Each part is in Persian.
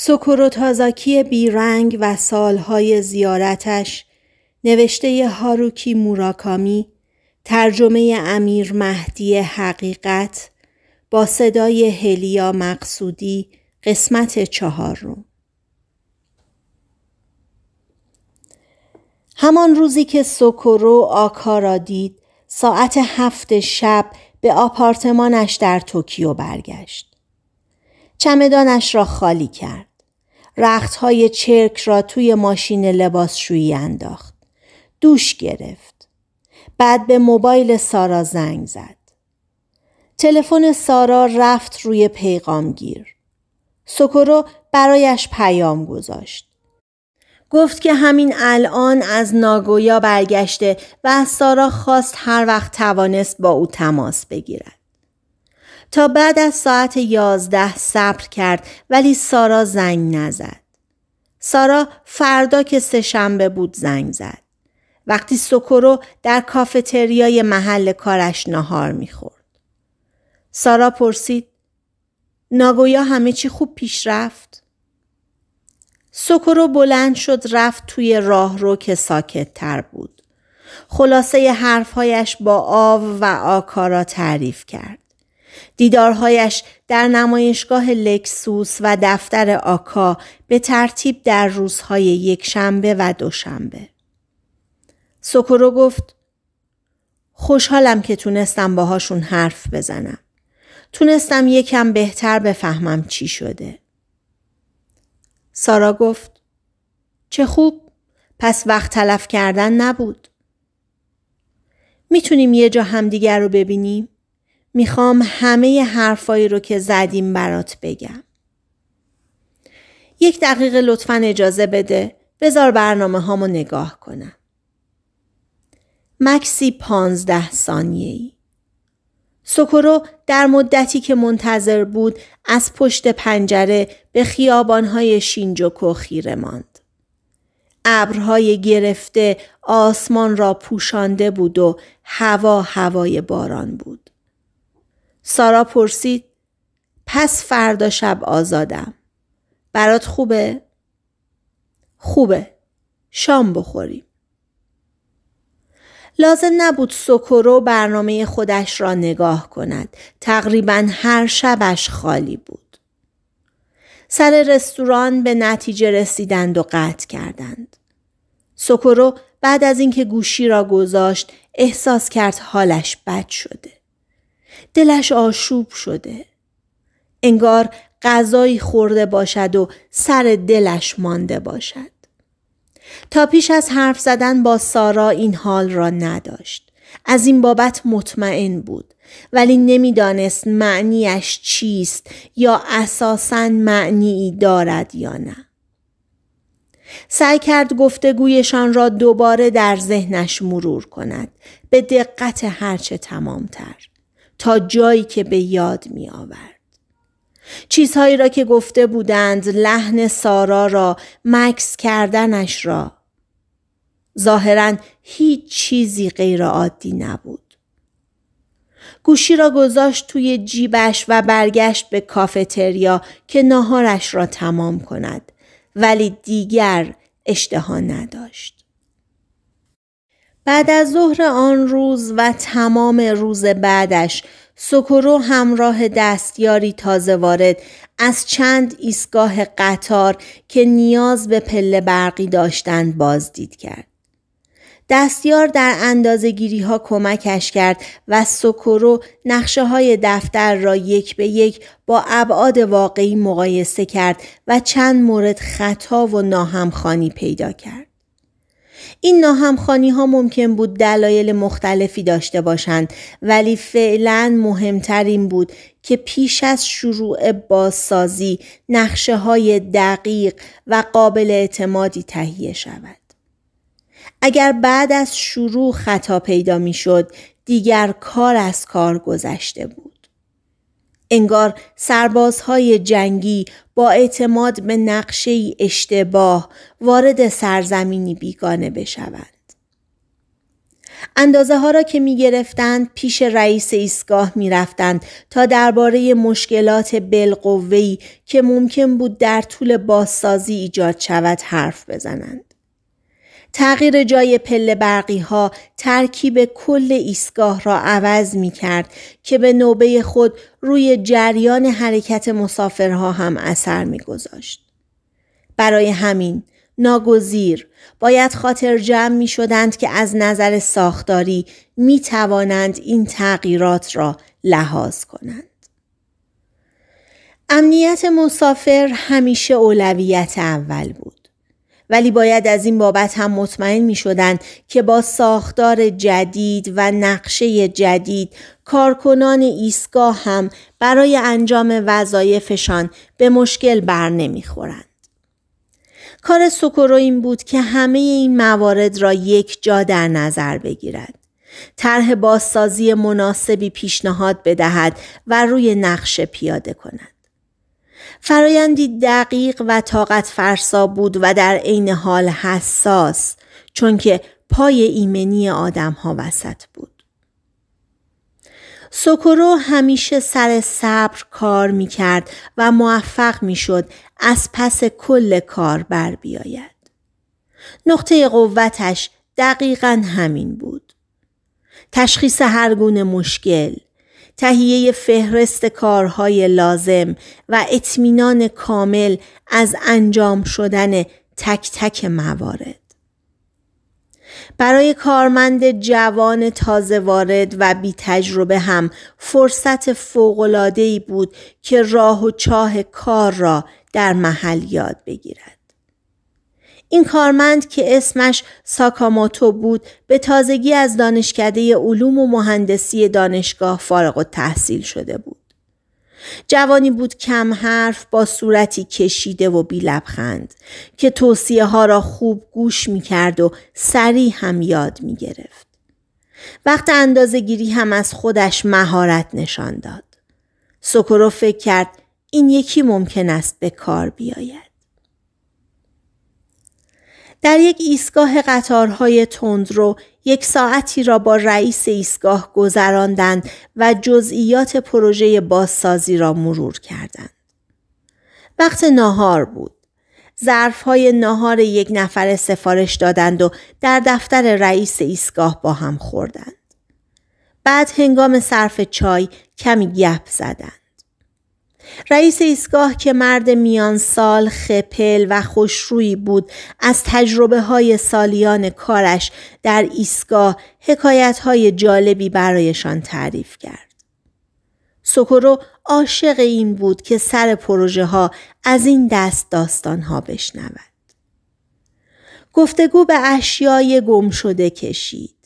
سکورو تازاکی بیرنگ و سالهای زیارتش نوشته هاروکی موراکامی ترجمه امیر مهدی حقیقت با صدای هلیا مقصودی قسمت چهار رو. همان روزی که سوکورو آکا دید ساعت هفت شب به آپارتمانش در توکیو برگشت. چمدانش را خالی کرد. های چرک را توی ماشین لباسشویی انداخت. دوش گرفت. بعد به موبایل سارا زنگ زد. تلفن سارا رفت روی پیغامگیر. سکرو برایش پیام گذاشت. گفت که همین الان از ناگویا برگشته و از سارا خواست هر وقت توانست با او تماس بگیرد. تا بعد از ساعت یازده صبر کرد ولی سارا زنگ نزد. سارا فردا که شنبه بود زنگ زد. وقتی سکرو در کافتریای محل کارش ناهار میخورد. سارا پرسید ناگویا همه چی خوب پیش رفت؟ سکورو بلند شد رفت توی راه رو که ساکت تر بود. خلاصه حرفهایش با آو و آکارا تعریف کرد. دیدارهایش در نمایشگاه لکسوس و دفتر آکا به ترتیب در روزهای یک شنبه و دوشنبه. سوکورو گفت خوشحالم که تونستم باهاشون حرف بزنم. تونستم یکم بهتر بفهمم چی شده. سارا گفت چه خوب پس وقت تلف کردن نبود. میتونیم یه جا همدیگر رو ببینیم؟ میخوام همه حرفایی رو که زدیم برات بگم. یک دقیقه لطفا اجازه بده بذار برنامه هامو نگاه کنم. مکسی پانزده ثانیه ای. در مدتی که منتظر بود از پشت پنجره به خیابانهای شینجوکو خیره ماند. ابرهای گرفته آسمان را پوشانده بود و هوا هوای باران بود. سارا پرسید پس فردا شب آزادم. برات خوبه؟ خوبه. شام بخوریم. لازم نبود سکرو برنامه خودش را نگاه کند. تقریبا هر شبش خالی بود. سر رستوران به نتیجه رسیدند و قطع کردند. سکرو بعد از اینکه گوشی را گذاشت احساس کرد حالش بد شده. دلش آشوب شده. انگار غذایی خورده باشد و سر دلش مانده باشد. تا پیش از حرف زدن با سارا این حال را نداشت. از این بابت مطمئن بود ولی نمیدانست معنیش چیست یا اساسا معنی دارد یا نه. سعی کرد گفتگویشان را دوباره در ذهنش مرور کند به دقت هرچه تمامتر. تا جایی که به یاد می آورد. چیزهایی را که گفته بودند لحن سارا را مکس کردنش را ظاهرا هیچ چیزی غیر عادی نبود. گوشی را گذاشت توی جیبش و برگشت به کافتریا که ناهارش را تمام کند ولی دیگر اشتها نداشت. بعد از ظهر آن روز و تمام روز بعدش سکرو همراه دستیاری تازه وارد از چند ایستگاه قطار که نیاز به پله برقی داشتند بازدید کرد. دستیار در اندازه گیری ها کمکش کرد و سکرو نقشه های دفتر را یک به یک با ابعاد واقعی مقایسه کرد و چند مورد خطا و ناهمخانی پیدا کرد. این ناهمخانی ها ممکن بود دلایل مختلفی داشته باشند ولی فعلا مهمترین بود که پیش از شروع بازسازی نقشه های دقیق و قابل اعتمادی تهیه شود. اگر بعد از شروع خطا پیدا می دیگر کار از کار گذشته بود. انگار سربازهای جنگی با اعتماد به نقشه اشتباه وارد سرزمینی بیگانه بشوند. اندازه ها را که می گرفتند پیش رئیس ایستگاه می رفتند تا درباره مشکلات بلقوهی که ممکن بود در طول بازسازی ایجاد شود حرف بزنند. تغییر جای پله برقی ها ترکیب کل ایستگاه را عوض می کرد که به نوبه خود روی جریان حرکت مسافرها هم اثر می گذاشت. برای همین ناگزیر باید خاطر جمع می شدند که از نظر ساختاری می توانند این تغییرات را لحاظ کنند. امنیت مسافر همیشه اولویت اول بود. ولی باید از این بابت هم مطمئن می شدن که با ساختار جدید و نقشه جدید کارکنان ایستگاه هم برای انجام وظایفشان به مشکل بر نمی کار سوکورو این بود که همه این موارد را یک جا در نظر بگیرد. طرح بازسازی مناسبی پیشنهاد بدهد و روی نقشه پیاده کند. فرایندی دقیق و طاقت فرسا بود و در عین حال حساس چون که پای ایمنی آدم ها وسط بود. سوکورو همیشه سر صبر کار می کرد و موفق می شد از پس کل کار بر بیاید. نقطه قوتش دقیقا همین بود. تشخیص هر گونه مشکل، تهیه فهرست کارهای لازم و اطمینان کامل از انجام شدن تک تک موارد برای کارمند جوان تازه وارد و بی تجربه هم فرصت فوقلادهی بود که راه و چاه کار را در محل یاد بگیرد. این کارمند که اسمش ساکاماتو بود به تازگی از دانشکده علوم و مهندسی دانشگاه فارغ و تحصیل شده بود. جوانی بود کم حرف با صورتی کشیده و بی لبخند که توصیه ها را خوب گوش می کرد و سریع هم یاد می گرفت. وقت اندازه گیری هم از خودش مهارت نشان داد. سکرو فکر کرد این یکی ممکن است به کار بیاید. در یک ایستگاه قطارهای تندرو یک ساعتی را با رئیس ایستگاه گذراندند و جزئیات پروژه بازسازی را مرور کردند. وقت ناهار بود. ظرفهای ناهار یک نفر سفارش دادند و در دفتر رئیس ایستگاه با هم خوردند. بعد هنگام صرف چای کمی گپ زدند. رئیس ایستگاه که مرد میان سال خپل و خوشرویی بود از تجربه های سالیان کارش در ایستگاه حکایت های جالبی برایشان تعریف کرد. سکرو عاشق این بود که سر پروژه ها از این دست داستان ها بشنود. گفتگو به اشیای گم شده کشید.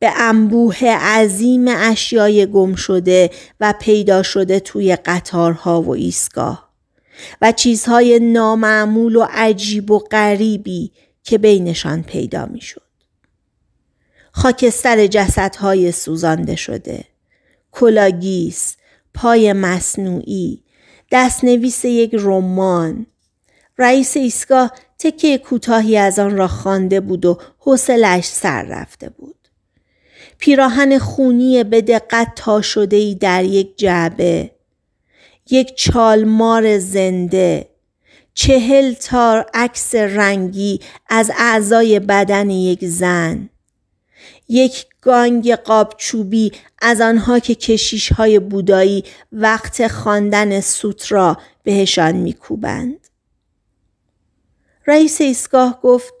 به انبوه عظیم اشیای گم شده و پیدا شده توی قطارها و ایستگاه و چیزهای نامعمول و عجیب و غریبی که بینشان پیدا میشد. خاکستر جسدهای سوزانده شده، کلاگیس، پای مصنوعی، دستنویس یک رمان، رئیس ایستگاه تکه کوتاهی از آن را خوانده بود و حوصلش سر رفته بود. پیراهن خونی به دقت تا شده ای در یک جعبه یک چالمار زنده چهل تار عکس رنگی از اعضای بدن یک زن یک گانگ قابچوبی از آنها که کشیش های بودایی وقت خواندن سوترا بهشان میکوبند رئیس ایستگاه گفت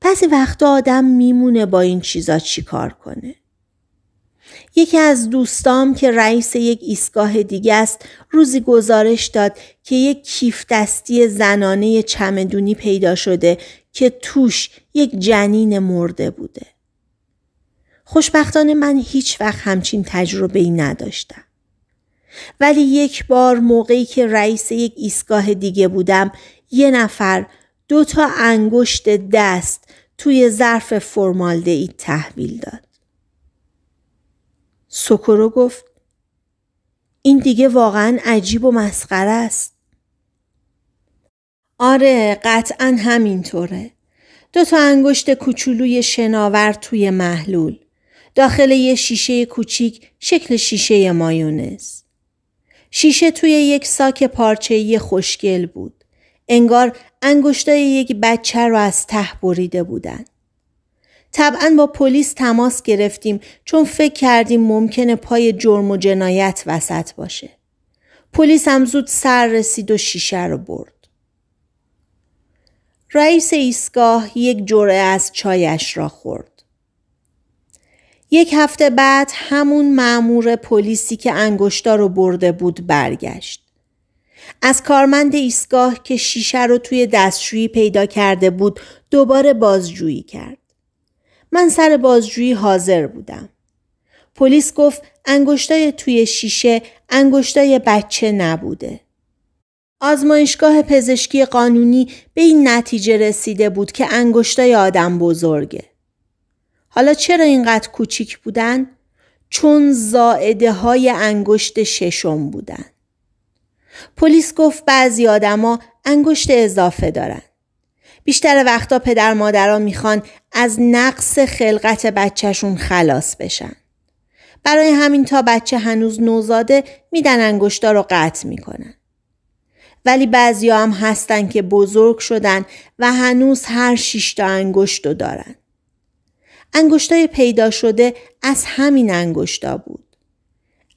بعضی وقتا آدم میمونه با این چیزا چی کار کنه. یکی از دوستام که رئیس یک ایستگاه دیگه است روزی گزارش داد که یک کیف دستی زنانه چمدونی پیدا شده که توش یک جنین مرده بوده. خوشبختانه من هیچ وقت همچین تجربه ای نداشتم. ولی یک بار موقعی که رئیس یک ایستگاه دیگه بودم یه نفر دو تا انگشت دست توی ظرف ای تحویل داد. سکرو گفت این دیگه واقعا عجیب و مسخره است. آره قطعا همینطوره. دو تا انگشت کوچولوی شناور توی محلول. داخل یه شیشه کوچیک شکل شیشه مایونز. شیشه توی یک ساک پارچه‌ای خوشگل بود. انگار انگشتای یک بچه را از ته بریده بودن. طبعا با پلیس تماس گرفتیم چون فکر کردیم ممکنه پای جرم و جنایت وسط باشه. پلیس هم زود سر رسید و شیشه رو برد. رئیس ایستگاه یک جرعه از چایش را خورد. یک هفته بعد همون معمور پلیسی که انگشتا رو برده بود برگشت. از کارمند ایستگاه که شیشه رو توی دستشویی پیدا کرده بود دوباره بازجویی کرد. من سر بازجویی حاضر بودم. پلیس گفت انگشتای توی شیشه انگشتای بچه نبوده. آزمایشگاه پزشکی قانونی به این نتیجه رسیده بود که انگشتای آدم بزرگه. حالا چرا اینقدر کوچیک بودن؟ چون زائده های انگشت ششم بودن. پلیس گفت بعضی آدما انگشت اضافه دارن. بیشتر وقتا پدر مادران میخوان از نقص خلقت بچهشون خلاص بشن. برای همین تا بچه هنوز نوزاده میدن انگشتا رو قطع میکنن. ولی بعضی هم هستن که بزرگ شدن و هنوز هر شیشتا انگشت رو دارن. انگشتای پیدا شده از همین انگشتا بود.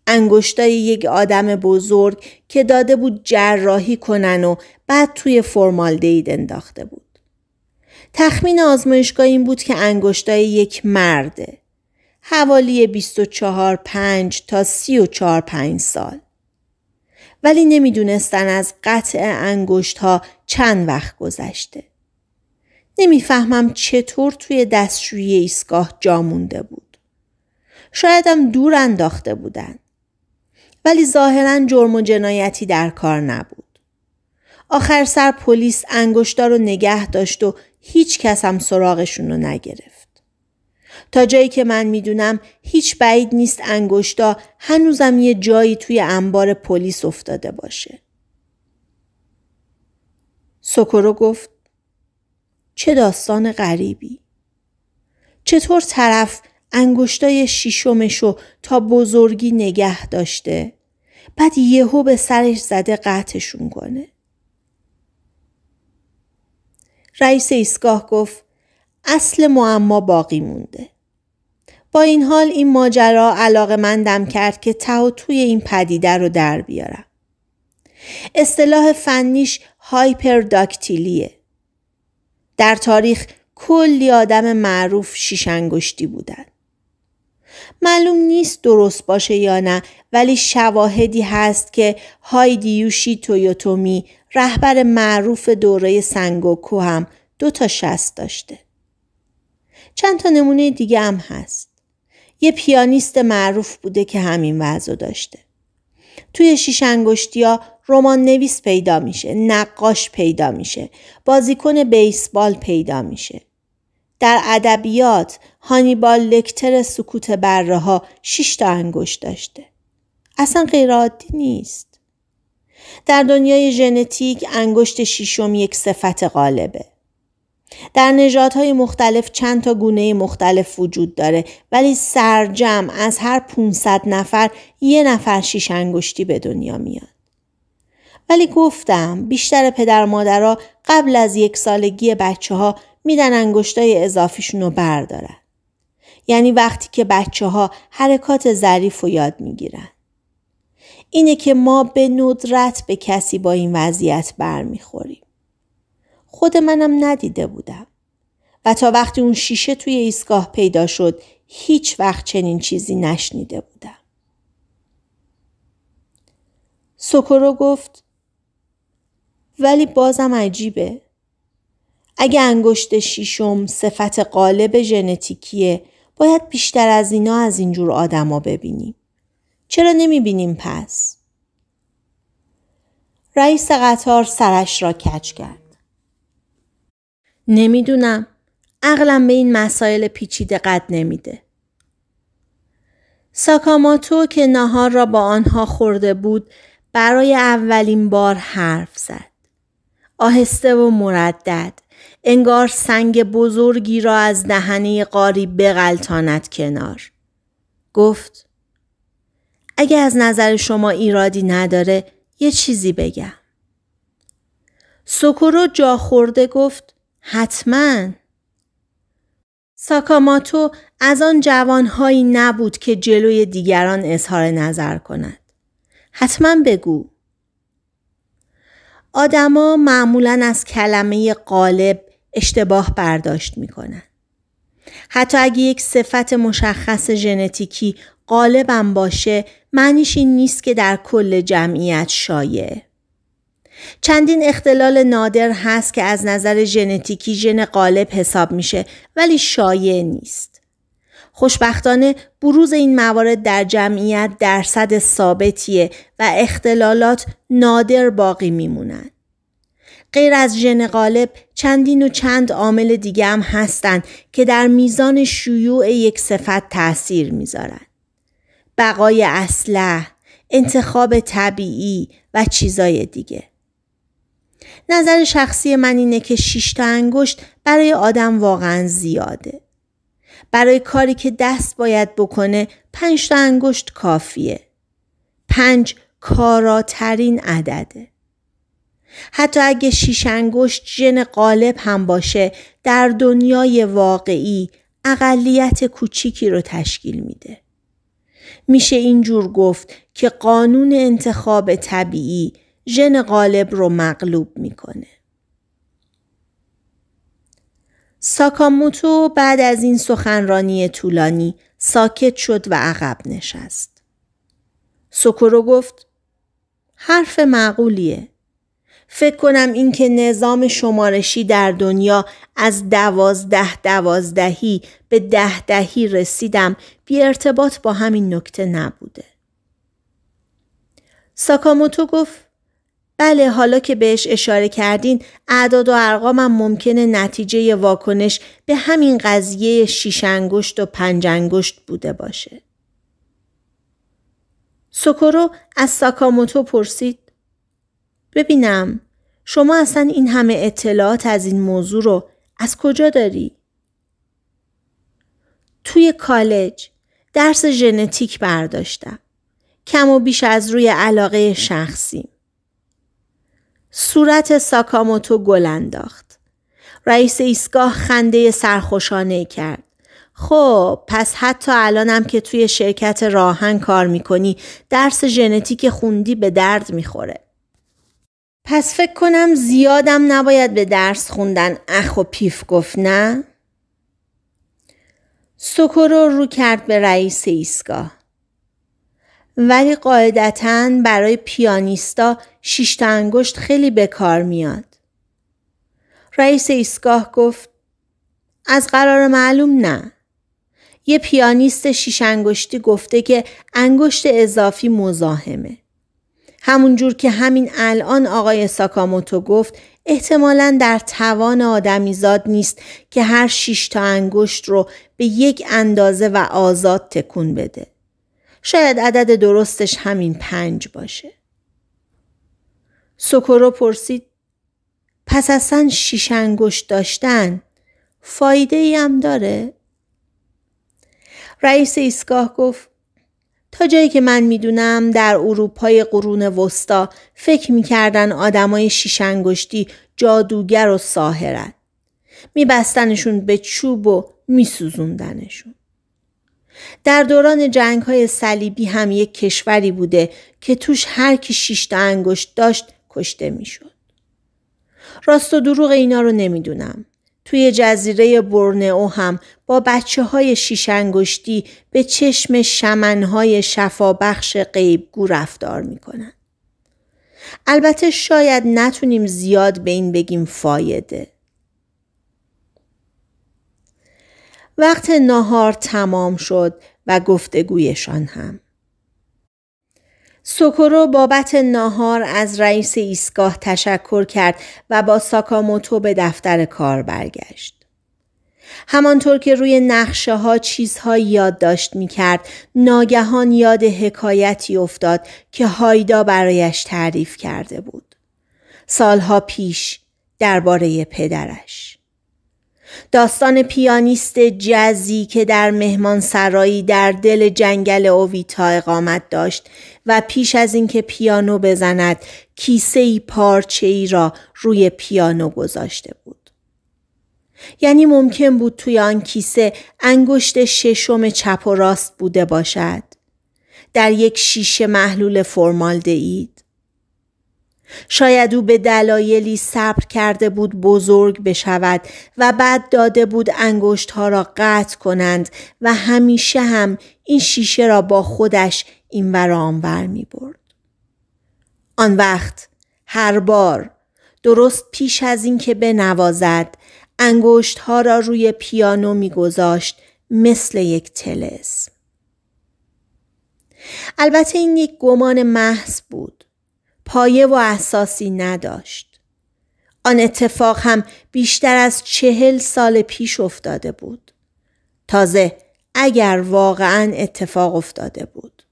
انگشتای یک آدم بزرگ که داده بود جراحی کنن و بعد توی فرمالدهید انداخته بود. تخمین آزمایشگاه این بود که انگشتای یک مرده. حوالی 24 5 تا 34 5 سال. ولی نمیدونستن از قطع انگشت ها چند وقت گذشته. نمیفهمم چطور توی دستشویی ایستگاه جا مونده بود. شایدم دور انداخته بودن. ولی ظاهرا جرم و جنایتی در کار نبود. آخر سر پلیس انگشتا رو نگه داشت و هیچ کس هم سراغشون رو نگرفت. تا جایی که من میدونم هیچ بعید نیست انگشتا هنوزم یه جایی توی انبار پلیس افتاده باشه. سوکورو گفت چه داستان غریبی چطور طرف انگشتای رو تا بزرگی نگه داشته بعد یهو به سرش زده قطعشون کنه رئیس ایستگاه گفت اصل معما باقی مونده با این حال این ماجرا علاقه مندم کرد که ته توی این پدیده رو در بیارم اصطلاح فنیش هایپرداکتیلیه در تاریخ کلی آدم معروف شیشنگشتی بودن معلوم نیست درست باشه یا نه ولی شواهدی هست که یوشی تویوتومی رهبر معروف دوره سنگوکو هم دو تا شست داشته. چند تا نمونه دیگه هم هست. یه پیانیست معروف بوده که همین وضع داشته. توی شیش انگشتیا رمان نویس پیدا میشه، نقاش پیدا میشه، بازیکن بیسبال پیدا میشه. در ادبیات هانیبال لکتر سکوت بره ها شش تا انگشت داشته. اصلا غیر نیست. در دنیای ژنتیک انگشت شیشم یک صفت غالبه. در نژادهای مختلف چند تا گونه مختلف وجود داره ولی سرجم از هر 500 نفر یه نفر شیش انگشتی به دنیا میاد. ولی گفتم بیشتر پدر مادرها قبل از یک سالگی بچه ها میدن انگشتای اضافیشون رو بردارن. یعنی وقتی که بچه ها حرکات ظریف و یاد میگیرن. اینه که ما به ندرت به کسی با این وضعیت برمیخوریم. خود منم ندیده بودم. و تا وقتی اون شیشه توی ایستگاه پیدا شد هیچ وقت چنین چیزی نشنیده بودم. سکرو گفت ولی بازم عجیبه. اگه انگشت شیشم صفت قالب ژنتیکیه، باید بیشتر از اینا از اینجور آدما ببینیم. چرا نمیبینیم پس؟ رئیس قطار سرش را کج کرد. نمیدونم. عقلم به این مسائل پیچیده قد نمیده. ساکاماتو که ناهار را با آنها خورده بود برای اولین بار حرف زد. آهسته و مردد انگار سنگ بزرگی را از دهنه قاری بغلتاند کنار. گفت اگه از نظر شما ایرادی نداره یه چیزی بگم. سکورو جا خورده گفت حتما. ساکاماتو از آن جوانهایی نبود که جلوی دیگران اظهار نظر کند. حتما بگو. آدما معمولا از کلمه قالب اشتباه برداشت میکنن. حتی اگه یک صفت مشخص ژنتیکی غالبم باشه معنیش این نیست که در کل جمعیت شایع. چندین اختلال نادر هست که از نظر ژنتیکی ژن غالب حساب میشه ولی شایع نیست. خوشبختانه بروز این موارد در جمعیت درصد ثابتیه و اختلالات نادر باقی میمونن. غیر از ژن غالب چندین و چند عامل دیگه هم هستند که در میزان شیوع یک صفت تاثیر میذارن. بقای اصله، انتخاب طبیعی و چیزای دیگه. نظر شخصی من اینه که شیشتا انگشت برای آدم واقعا زیاده. برای کاری که دست باید بکنه پنج تا انگشت کافیه. پنج کاراترین عدده. حتی اگه شیش انگشت ژن غالب هم باشه در دنیای واقعی اقلیت کوچیکی رو تشکیل میده میشه اینجور گفت که قانون انتخاب طبیعی ژن غالب رو مغلوب میکنه ساکاموتو بعد از این سخنرانی طولانی ساکت شد و عقب نشست سوکورو گفت حرف معقولیه فکر کنم اینکه نظام شمارشی در دنیا از دوازده دوازدهی به ده دهی رسیدم بی ارتباط با همین نکته نبوده. ساکاموتو گفت بله حالا که بهش اشاره کردین اعداد و ارقامم ممکنه نتیجه واکنش به همین قضیه شیشنگشت و پنجنگشت بوده باشه. سوکورو از ساکاموتو پرسید ببینم شما اصلا این همه اطلاعات از این موضوع رو از کجا داری؟ توی کالج درس ژنتیک برداشتم. کم و بیش از روی علاقه شخصی. صورت ساکاموتو گل انداخت. رئیس ایستگاه خنده سرخوشانه کرد. خب پس حتی الانم که توی شرکت راهن کار میکنی درس ژنتیک خوندی به درد میخوره. پس فکر کنم زیادم نباید به درس خوندن اخ و پیف گفت نه؟ سکرو رو کرد به رئیس ایستگاه. ولی قاعدتا برای پیانیستا شیشت انگشت خیلی به کار میاد. رئیس ایستگاه گفت از قرار معلوم نه. یه پیانیست شیش انگشتی گفته که انگشت اضافی مزاحمه. همون جور که همین الان آقای ساکاموتو گفت احتمالا در توان آدمیزاد نیست که هر شش تا انگشت رو به یک اندازه و آزاد تکون بده. شاید عدد درستش همین پنج باشه. سوکورو پرسید پس اصلا شیش انگشت داشتن فایده ای هم داره؟ رئیس ایستگاه گفت تا جایی که من میدونم در اروپای قرون وسطا فکر میکردن آدمای شیش انگشتی جادوگر و ساهرن میبستنشون به چوب و میسوزوندنشون در دوران جنگ های صلیبی هم یک کشوری بوده که توش هر کی شش انگشت داشت کشته میشد راست و دروغ اینا رو نمیدونم توی جزیره برنئو هم با بچه های شیشنگشتی به چشم شمنهای شفابخش غیبگو رفتار میکنن. البته شاید نتونیم زیاد به این بگیم فایده. وقت ناهار تمام شد و گفتگویشان هم. سوکورو بابت ناهار از رئیس ایستگاه تشکر کرد و با ساکاموتو به دفتر کار برگشت. همانطور که روی نقشه ها چیزهایی یادداشت می کرد ناگهان یاد حکایتی افتاد که هایدا برایش تعریف کرده بود. سالها پیش درباره پدرش. داستان پیانیست جزی که در مهمان سرایی در دل جنگل اوویتا اقامت داشت و پیش از اینکه پیانو بزند کیسه ای پارچه ای را روی پیانو گذاشته بود. یعنی ممکن بود توی آن کیسه انگشت ششم چپ و راست بوده باشد. در یک شیشه محلول فرمالدهید شاید او به دلایلی صبر کرده بود بزرگ بشود و بعد داده بود انگشت ها را قطع کنند و همیشه هم این شیشه را با خودش این ور آنور می برد. آن وقت هر بار درست پیش از اینکه بنوازد انگشت ها را روی پیانو میگذاشت مثل یک تلس البته این یک گمان محض بود پایه و اساسی نداشت. آن اتفاق هم بیشتر از چهل سال پیش افتاده بود. تازه اگر واقعا اتفاق افتاده بود.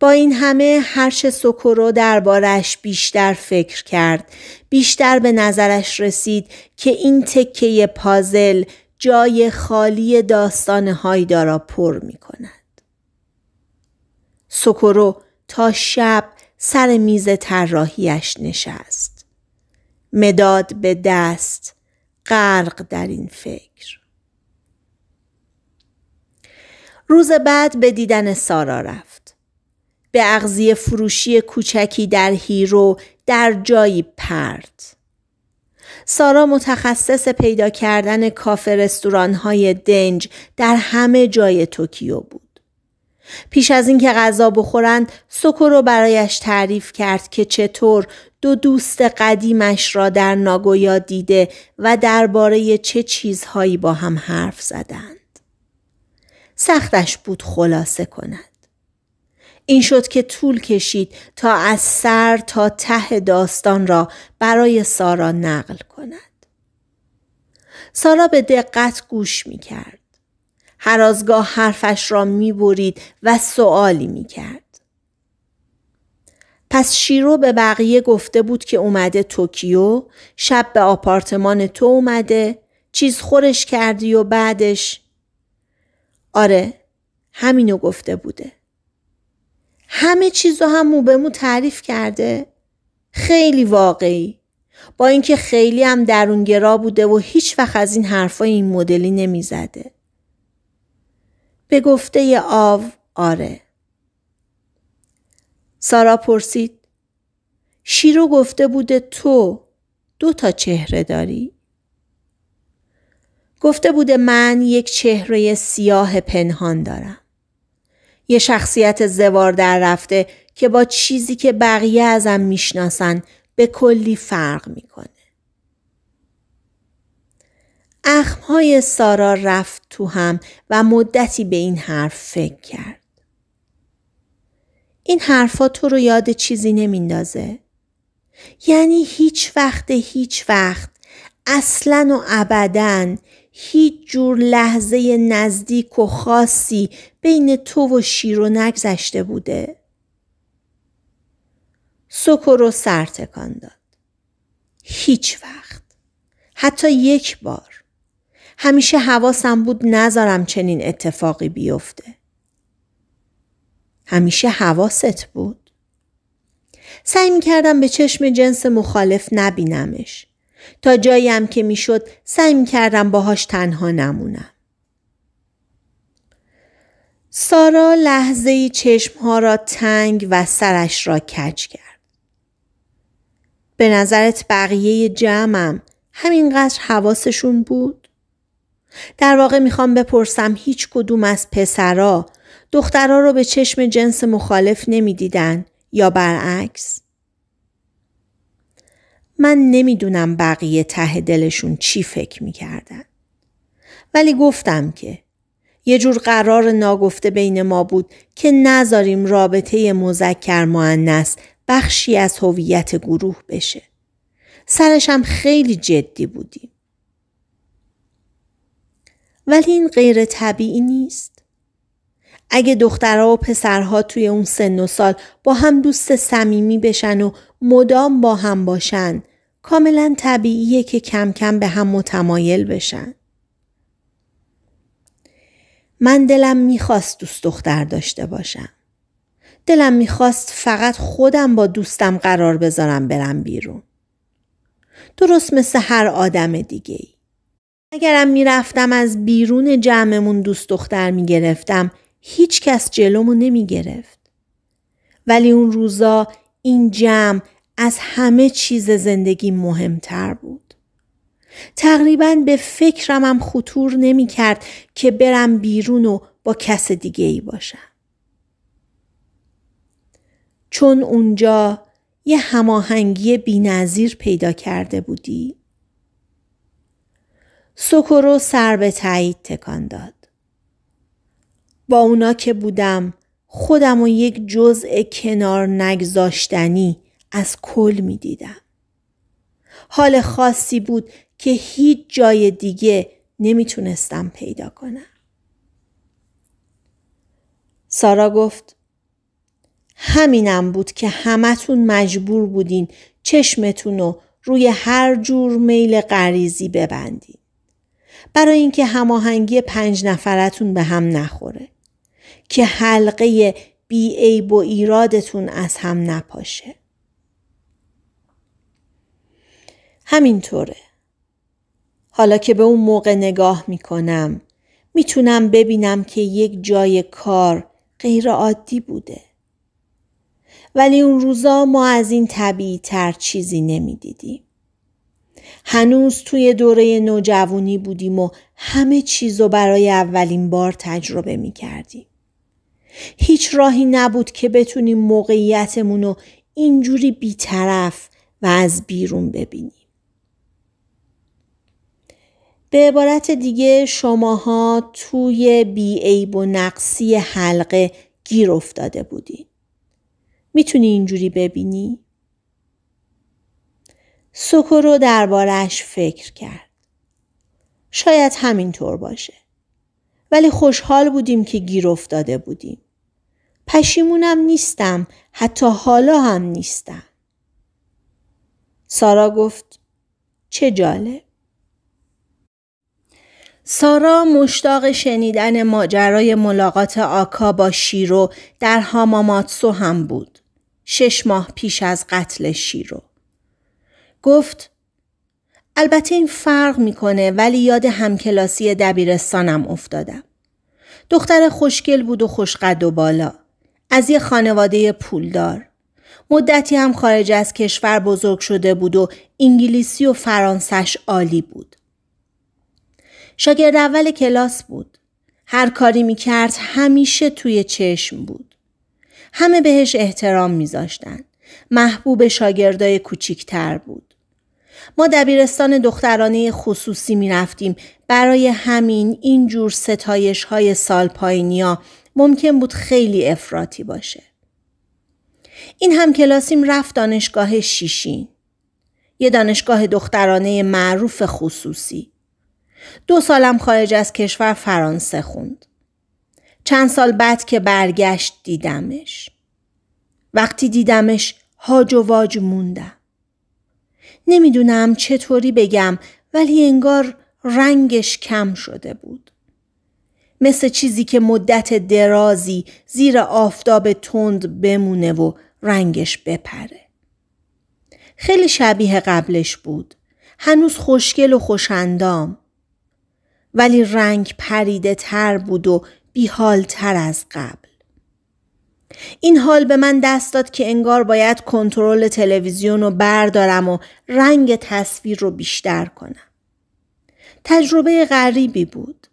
با این همه هرچه سکورو دربارش بیشتر فکر کرد بیشتر به نظرش رسید که این تکه پازل جای خالی داستان های را پر می کند. سکرو تا شب سر میز طراحیش نشست مداد به دست غرق در این فکر روز بعد به دیدن سارا رفت به اغزی فروشی کوچکی در هیرو در جایی پرد سارا متخصص پیدا کردن کافه رستوران های دنج در همه جای توکیو بود پیش از اینکه غذا بخورند رو برایش تعریف کرد که چطور دو دوست قدیمش را در ناگویا دیده و درباره چه چیزهایی با هم حرف زدند. سختش بود خلاصه کند. این شد که طول کشید تا از سر تا ته داستان را برای سارا نقل کند. سارا به دقت گوش می کرد. هرازگاه حرفش را میبرید و می کرد. پس شیرو به بقیه گفته بود که اومده توکیو شب به آپارتمان تو اومده چیز خورش کردی و بعدش آره همینو گفته بوده همه چیز رو هم مو به مو تعریف کرده خیلی واقعی با اینکه خیلی هم درونگرا بوده و هیچ وقت از این حرفای این مدلی نمیزده به گفته آو آره. سارا پرسید شیرو گفته بوده تو دو تا چهره داری؟ گفته بوده من یک چهره سیاه پنهان دارم. یه شخصیت زوار در رفته که با چیزی که بقیه ازم میشناسن به کلی فرق میکنه. اخمهای سارا رفت تو هم و مدتی به این حرف فکر کرد. این حرفا تو رو یاد چیزی نمیندازه. یعنی هیچ وقت هیچ وقت اصلا و ابدا هیچ جور لحظه نزدیک و خاصی بین تو و شیرو نگذشته بوده. سکر سر تکان داد. هیچ وقت. حتی یک بار. همیشه حواسم بود نذارم چنین اتفاقی بیفته. همیشه حواست بود. سعی می کردم به چشم جنس مخالف نبینمش. تا جاییم که میشد سعی می کردم باهاش تنها نمونم. سارا لحظه ای چشمها را تنگ و سرش را کج کرد. به نظرت بقیه جمعم همینقدر حواسشون بود؟ در واقع میخوام بپرسم هیچ کدوم از پسرا دخترا رو به چشم جنس مخالف نمیدیدن یا برعکس؟ من نمیدونم بقیه ته دلشون چی فکر میکردن. ولی گفتم که یه جور قرار ناگفته بین ما بود که نذاریم رابطه مذکر معنیس بخشی از هویت گروه بشه. سرشم خیلی جدی بودیم. ولی این غیر طبیعی نیست. اگه دخترها و پسرها توی اون سن و سال با هم دوست صمیمی بشن و مدام با هم باشن کاملا طبیعیه که کم کم به هم متمایل بشن. من دلم میخواست دوست دختر داشته باشم. دلم میخواست فقط خودم با دوستم قرار بذارم برم بیرون. درست مثل هر آدم دیگه ای. اگرم میرفتم از بیرون جمعمون دوست دختر میگرفتم هیچ کس جلومو نمیگرفت. ولی اون روزا این جمع از همه چیز زندگی مهمتر بود. تقریبا به فکرم هم خطور نمی کرد که برم بیرون و با کس دیگه ای باشم. چون اونجا یه هماهنگی بینظیر پیدا کرده بودی سکرو سر به تایید تکان داد. با اونا که بودم خودم و یک جزء کنار نگذاشتنی از کل می دیدم. حال خاصی بود که هیچ جای دیگه نمیتونستم پیدا کنم. سارا گفت همینم بود که همتون مجبور بودین چشمتون رو روی هر جور میل غریزی ببندین. برای اینکه هماهنگی پنج نفرتون به هم نخوره که حلقه بیعیب و ایرادتون از هم نپاشه همینطوره حالا که به اون موقع نگاه میکنم میتونم ببینم که یک جای کار غیر عادی بوده ولی اون روزا ما از این طبیعی تر چیزی نمیدیدیم هنوز توی دوره نوجوانی بودیم و همه چیز رو برای اولین بار تجربه می کردیم. هیچ راهی نبود که بتونیم موقعیتمون رو اینجوری بیطرف و از بیرون ببینیم. به عبارت دیگه شماها توی بیعیب و نقصی حلقه گیر افتاده بودین. میتونی اینجوری ببینی؟ سوکورو دربارش فکر کرد. شاید همینطور باشه. ولی خوشحال بودیم که گیر افتاده بودیم. پشیمونم نیستم حتی حالا هم نیستم. سارا گفت چه جالب. سارا مشتاق شنیدن ماجرای ملاقات آکا با شیرو در هاماماتسو هم بود. شش ماه پیش از قتل شیرو. گفت البته این فرق میکنه ولی یاد همکلاسی دبیرستانم افتادم. دختر خوشگل بود و خوشقد و بالا. از یه خانواده پولدار. مدتی هم خارج از کشور بزرگ شده بود و انگلیسی و فرانسش عالی بود. شاگرد اول کلاس بود. هر کاری میکرد همیشه توی چشم بود. همه بهش احترام میذاشتن. محبوب شاگردای کوچیکتر بود. ما دبیرستان دخترانه خصوصی می رفتیم. برای همین اینجور ستایش های سال پایینیا ممکن بود خیلی افراطی باشه. این هم کلاسیم رفت دانشگاه شیشین. یه دانشگاه دخترانه معروف خصوصی. دو سالم خارج از کشور فرانسه خوند. چند سال بعد که برگشت دیدمش. وقتی دیدمش هاج و واج موندم. نمیدونم چطوری بگم ولی انگار رنگش کم شده بود. مثل چیزی که مدت درازی زیر آفتاب تند بمونه و رنگش بپره. خیلی شبیه قبلش بود. هنوز خوشگل و خوشندام. ولی رنگ پریده تر بود و بیحال تر از قبل. این حال به من دست داد که انگار باید کنترل تلویزیون رو بردارم و رنگ تصویر رو بیشتر کنم. تجربه غریبی بود.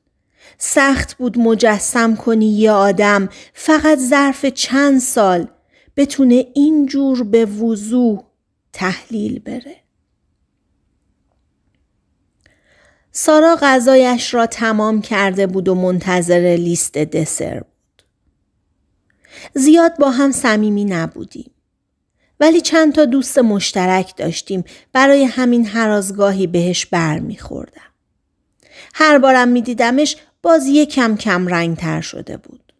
سخت بود مجسم کنی یه آدم فقط ظرف چند سال بتونه اینجور به وضوح تحلیل بره. سارا غذایش را تمام کرده بود و منتظر لیست دسر زیاد با هم صمیمی نبودیم. ولی چند تا دوست مشترک داشتیم برای همین هرازگاهی بهش بر میخوردم. هر بارم میدیدمش باز یکم کم رنگ تر شده بود.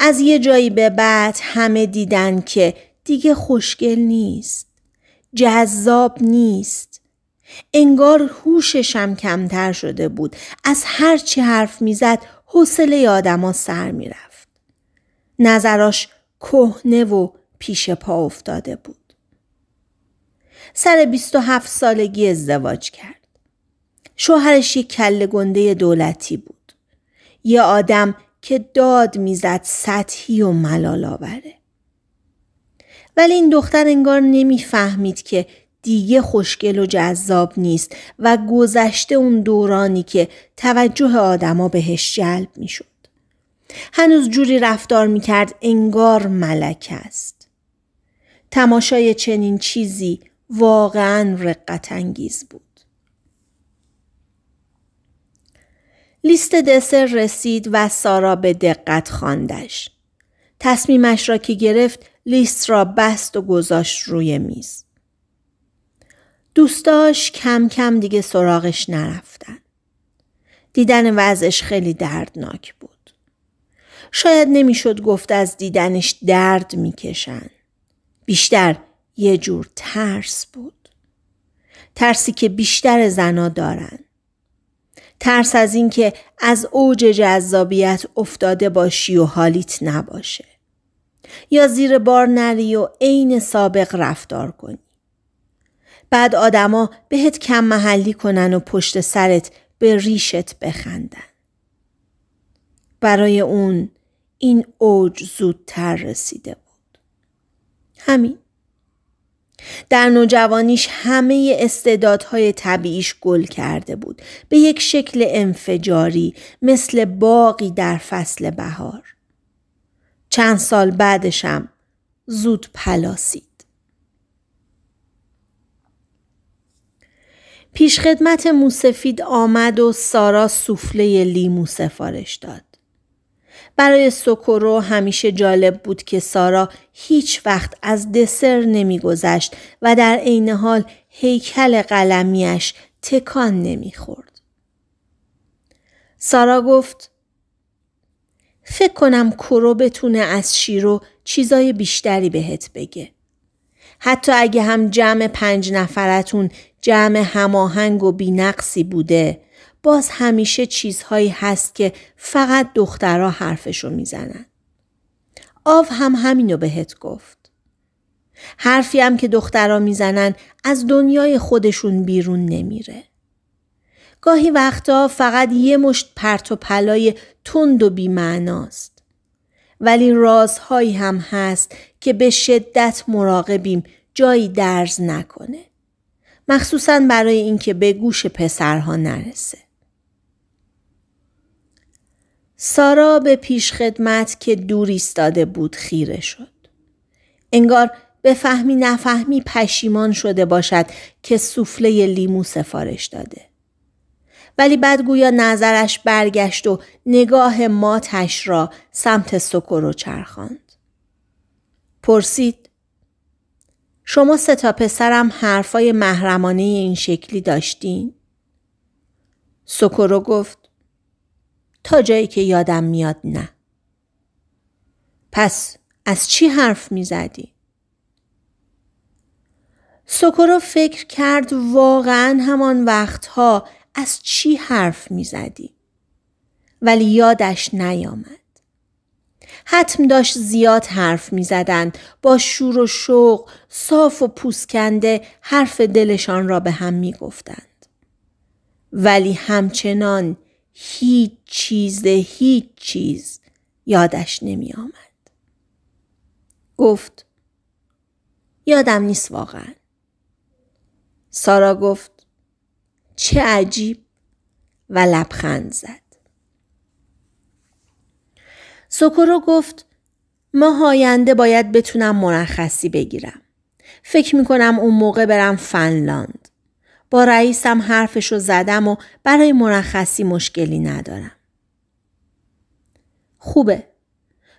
از یه جایی به بعد همه دیدن که دیگه خوشگل نیست. جذاب نیست. انگار هوششم کمتر شده بود. از هر چی حرف میزد حوصله آدما سر میرفت. نظراش کهنه و پیش پا افتاده بود. سر 27 سالگی ازدواج کرد. شوهرش یک کله گنده دولتی بود. یه آدم که داد میزد سطحی و ملال آوره. ولی این دختر انگار نمیفهمید که دیگه خوشگل و جذاب نیست و گذشته اون دورانی که توجه آدما بهش جلب میشد. هنوز جوری رفتار میکرد انگار ملک است. تماشای چنین چیزی واقعا رقت انگیز بود. لیست دسر رسید و سارا به دقت خواندش. تصمیمش را که گرفت لیست را بست و گذاشت روی میز. دوستاش کم کم دیگه سراغش نرفتن. دیدن وضعش خیلی دردناک بود. شاید نمیشد گفت از دیدنش درد میکشند. بیشتر یه جور ترس بود. ترسی که بیشتر زنا دارن. ترس از اینکه از اوج جذابیت افتاده باشی و حالیت نباشه. یا زیر بار نری و عین سابق رفتار کنی. بعد آدما بهت کم محلی کنن و پشت سرت به ریشت بخندن. برای اون این اوج زودتر رسیده بود. همین. در نوجوانیش همه استعدادهای طبیعیش گل کرده بود به یک شکل انفجاری مثل باقی در فصل بهار چند سال بعدشم زود پلاسید پیشخدمت موسفید آمد و سارا سوفله لیمو سفارش داد برای سوکورو همیشه جالب بود که سارا هیچ وقت از دسر نمیگذشت و در عین حال هیکل قلمیش تکان نمیخورد. سارا گفت فکر کنم کرو بتونه از شیرو چیزای بیشتری بهت بگه. حتی اگه هم جمع پنج نفرتون جمع هماهنگ و بینقصی بوده باز همیشه چیزهایی هست که فقط دخترها حرفشو میزنن. آو هم همینو بهت گفت. حرفی هم که دخترها میزنن از دنیای خودشون بیرون نمیره. گاهی وقتا فقط یه مشت پرت و پلای تند و بیمعناست. ولی رازهایی هم هست که به شدت مراقبیم جایی درز نکنه. مخصوصا برای اینکه به گوش پسرها نرسه. سارا به پیشخدمت که دور ایستاده بود خیره شد. انگار به فهمی نفهمی پشیمان شده باشد که سوفله لیمو سفارش داده. ولی بعد گویا نظرش برگشت و نگاه ماتش را سمت سکرو چرخاند. پرسید شما ستا پسرم حرفای محرمانه این شکلی داشتین؟ سکرو گفت تا جایی که یادم میاد نه. پس از چی حرف میزدی؟ سکورو فکر کرد واقعا همان وقتها از چی حرف میزدی؟ ولی یادش نیامد. حتم داشت زیاد حرف میزدند با شور و شوق صاف و پوسکنده حرف دلشان را به هم میگفتند ولی همچنان هیچ چیز هیچ چیز یادش نمی آمد. گفت یادم نیست واقعا. سارا گفت چه عجیب و لبخند زد. سکرو گفت ما آینده باید بتونم مرخصی بگیرم. فکر می کنم اون موقع برم فنلاند. با رئیسم حرفش رو زدم و برای مرخصی مشکلی ندارم. خوبه.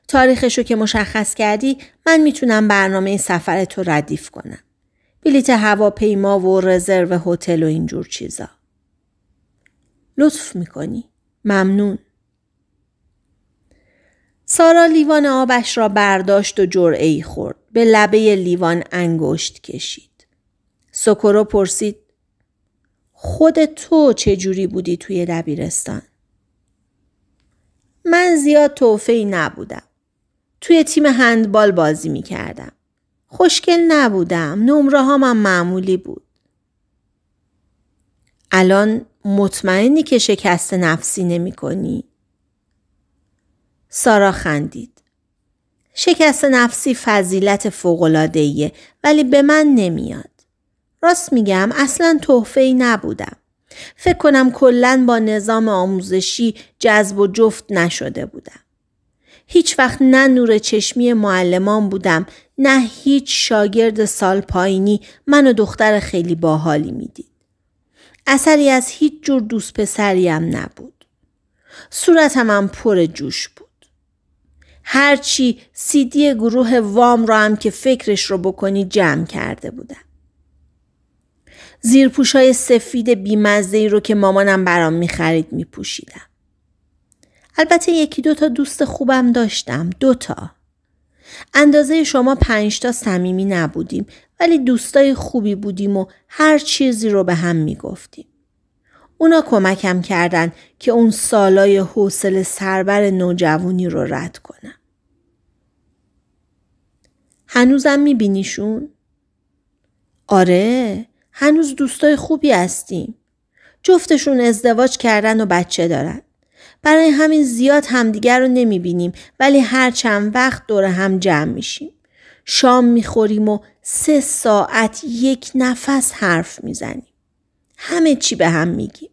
تاریخش رو که مشخص کردی من میتونم برنامه سفر تو ردیف کنم. بلیت هواپیما و رزرو هتل و اینجور چیزا. لطف میکنی. ممنون. سارا لیوان آبش را برداشت و جرعه ای خورد. به لبه لیوان انگشت کشید. سکرو پرسید خود تو چه جوری بودی توی دبیرستان؟ من زیاد توفهی نبودم. توی تیم هندبال بازی می کردم. خوشگل نبودم. نمره هم معمولی بود. الان مطمئنی که شکست نفسی نمی کنی؟ سارا خندید. شکست نفسی فضیلت فوقلادهیه ولی به من نمیاد. راست میگم اصلا تحفه ای نبودم. فکر کنم کلا با نظام آموزشی جذب و جفت نشده بودم. هیچ وقت نه نور چشمی معلمان بودم نه هیچ شاگرد سال پایینی من و دختر خیلی باحالی میدید. اثری از هیچ جور دوست پسریم نبود. صورتم هم پر جوش بود. هرچی سیدی گروه وام را هم که فکرش رو بکنی جمع کرده بودم. زیرپوش های سفید بیمزه رو که مامانم برام می میپوشیدم. البته یکی دو تا دوست خوبم داشتم دوتا. اندازه شما پنجتا صمیمی نبودیم ولی دوستای خوبی بودیم و هر چیزی رو به هم می گفتیم اونا کمکم کردن که اون سالای حوصله سربر نوجوانی رو رد کنم. هنوزم می بینیشون؟ آره هنوز دوستای خوبی هستیم. جفتشون ازدواج کردن و بچه دارن. برای همین زیاد همدیگر رو نمی بینیم ولی هر چند وقت دور هم جمع میشیم. شام میخوریم و سه ساعت یک نفس حرف میزنیم. همه چی به هم میگیم.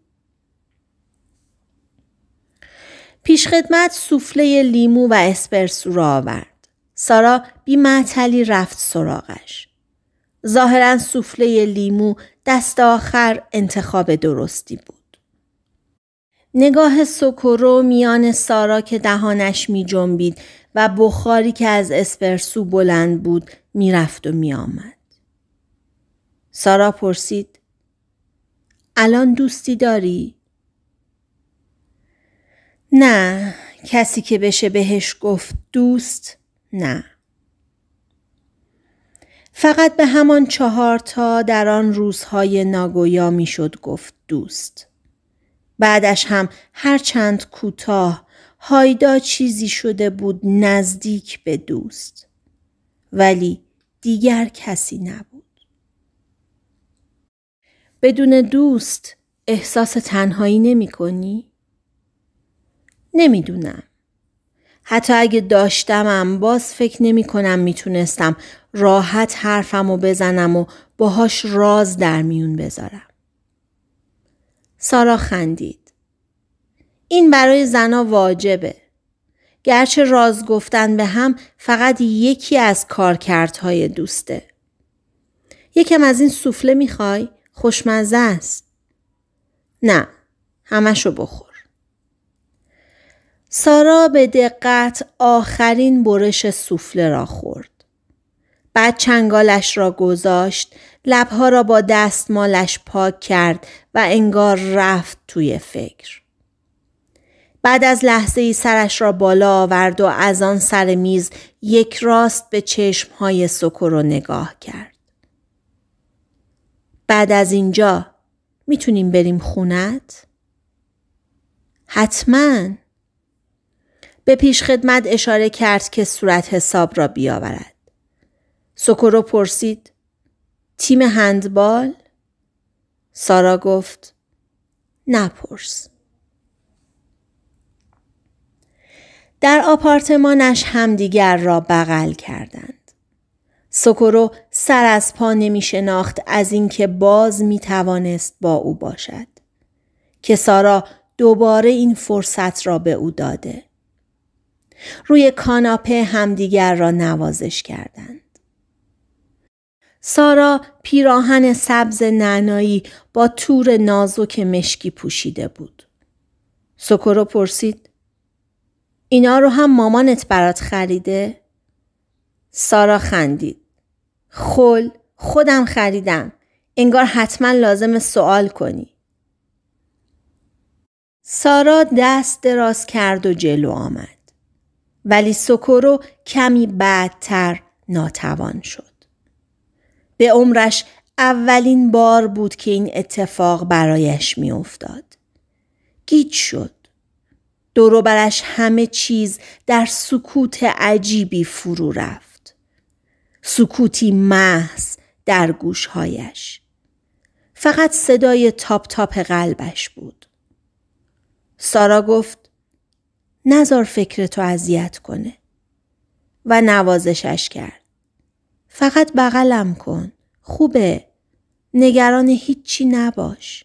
پیشخدمت سوفله لیمو و اسپرسو را آورد. سارا بی معطلی رفت سراغش. ظاهرا سوفله لیمو دست آخر انتخاب درستی بود. نگاه سکرو میان سارا که دهانش می جنبید و بخاری که از اسپرسو بلند بود میرفت و می آمد. سارا پرسید الان دوستی داری؟ نه کسی که بشه بهش گفت دوست نه فقط به همان چهار تا در آن روزهای ناگویا میشد گفت دوست. بعدش هم هر چند کوتاه هایدا چیزی شده بود نزدیک به دوست. ولی دیگر کسی نبود. بدون دوست احساس تنهایی نمی کنی؟ نمیدونم. حتی اگه داشتمم باز فکر نمی کنم میتونستم راحت حرفم و بزنم و باهاش راز در میون بذارم. سارا خندید. این برای زنا واجبه. گرچه راز گفتن به هم فقط یکی از کارکردهای دوسته. یکم از این سوفله میخوای؟ خوشمزه است. نه، همشو بخور. سارا به دقت آخرین برش سوفله را خورد. بعد چنگالش را گذاشت لبها را با دستمالش پاک کرد و انگار رفت توی فکر بعد از لحظه ای سرش را بالا آورد و از آن سر میز یک راست به چشمهای رو نگاه کرد. بعد از اینجا میتونیم بریم خونت؟ حتما به پیشخدمت اشاره کرد که صورت حساب را بیاورد. سوکورو پرسید تیم هندبال؟ سارا گفت نپرس. در آپارتمانش همدیگر را بغل کردند. سوکورو سر از پا نمی شناخت از اینکه باز می توانست با او باشد. که سارا دوباره این فرصت را به او داده. روی کاناپه همدیگر را نوازش کردند. سارا پیراهن سبز نعنایی با تور نازک مشکی پوشیده بود. سکورو پرسید اینا رو هم مامانت برات خریده؟ سارا خندید. خل خودم خریدم. انگار حتما لازم سوال کنی. سارا دست دراز کرد و جلو آمد. ولی سکرو کمی بعدتر ناتوان شد. به عمرش اولین بار بود که این اتفاق برایش میافتاد. گیج شد. دورو همه چیز در سکوت عجیبی فرو رفت. سکوتی محض در گوشهایش. فقط صدای تاپ تاپ قلبش بود. سارا گفت نزار فکرتو اذیت کنه و نوازشش کرد. فقط بغلم کن. خوبه. نگران هیچی نباش.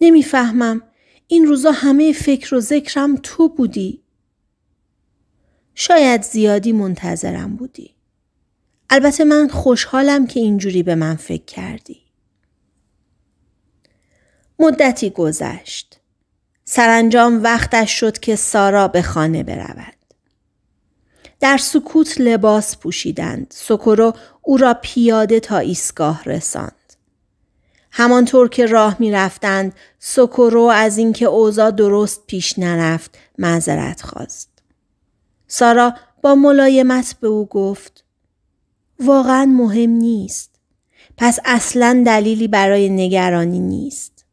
نمیفهمم این روزا همه فکر و ذکرم تو بودی. شاید زیادی منتظرم بودی. البته من خوشحالم که اینجوری به من فکر کردی. مدتی گذشت. سرانجام وقتش شد که سارا به خانه برود. در سکوت لباس پوشیدند. سکرو او را پیاده تا ایستگاه رساند. همانطور که راه می رفتند، از اینکه اوزا درست پیش نرفت معذرت خواست. سارا با ملایمت به او گفت واقعا مهم نیست. پس اصلا دلیلی برای نگرانی نیست.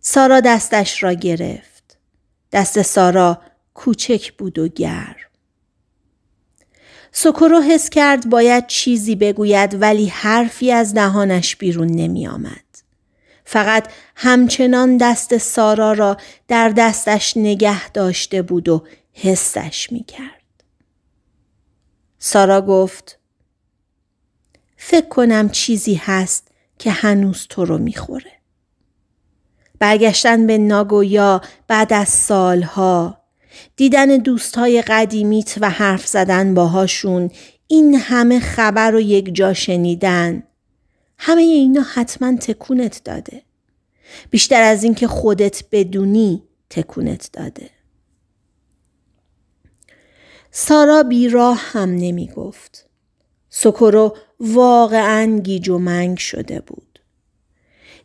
سارا دستش را گرفت. دست سارا کوچک بود و گرم. سکورو حس کرد باید چیزی بگوید ولی حرفی از دهانش بیرون نمی آمد. فقط همچنان دست سارا را در دستش نگه داشته بود و حسش می کرد. سارا گفت فکر کنم چیزی هست که هنوز تو رو میخوره. برگشتن به ناگویا بعد از سالها دیدن دوستهای قدیمیت و حرف زدن باهاشون این همه خبر رو یک جا شنیدن همه اینا حتما تکونت داده بیشتر از اینکه خودت بدونی تکونت داده سارا بیراه هم نمی گفت سکرو واقعا گیج و منگ شده بود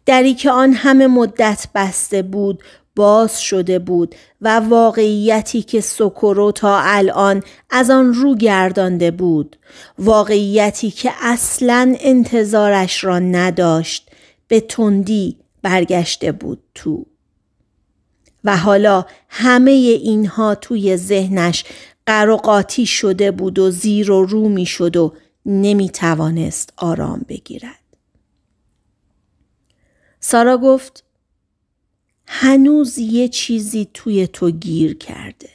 دری که آن همه مدت بسته بود باز شده بود و واقعیتی که سکرو تا الان از آن رو گردانده بود واقعیتی که اصلا انتظارش را نداشت به تندی برگشته بود تو و حالا همه اینها توی ذهنش قرقاتی شده بود و زیر و رو می شد و نمی توانست آرام بگیرد. سارا گفت هنوز یه چیزی توی تو گیر کرده.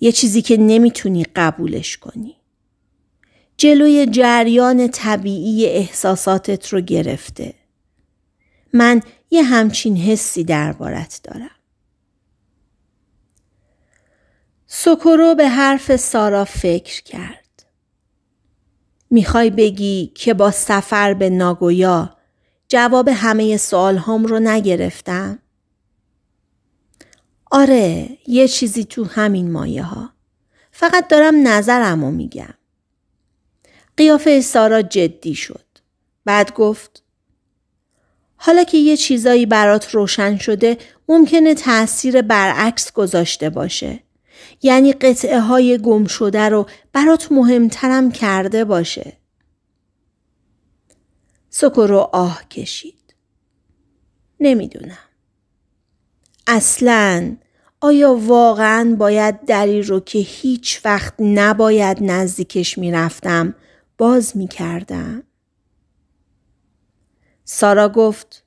یه چیزی که نمیتونی قبولش کنی. جلوی جریان طبیعی احساساتت رو گرفته. من یه همچین حسی دربارت دارم. سکرو به حرف سارا فکر کرد. میخوای بگی که با سفر به ناگویا جواب همه سوال هام رو نگرفتم؟ آره یه چیزی تو همین مایه ها. فقط دارم نظرم رو میگم. قیافه سارا جدی شد. بعد گفت حالا که یه چیزایی برات روشن شده ممکنه تأثیر برعکس گذاشته باشه. یعنی قطعه های گم شده رو برات مهمترم کرده باشه. رو آه کشید. نمیدونم. اصلا آیا واقعا باید دری رو که هیچ وقت نباید نزدیکش میرفتم باز میکردم؟ سارا گفت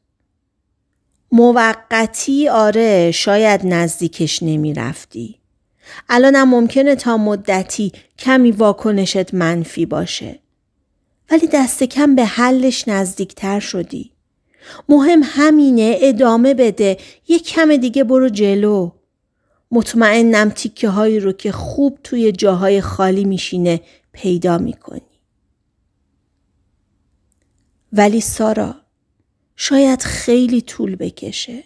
موقتی آره شاید نزدیکش نمیرفتی. الانم ممکنه تا مدتی کمی واکنشت منفی باشه. ولی دست کم به حلش نزدیکتر شدی. مهم همینه ادامه بده یه کم دیگه برو جلو. مطمئن تیکه هایی رو که خوب توی جاهای خالی میشینه پیدا میکنی. ولی سارا شاید خیلی طول بکشه.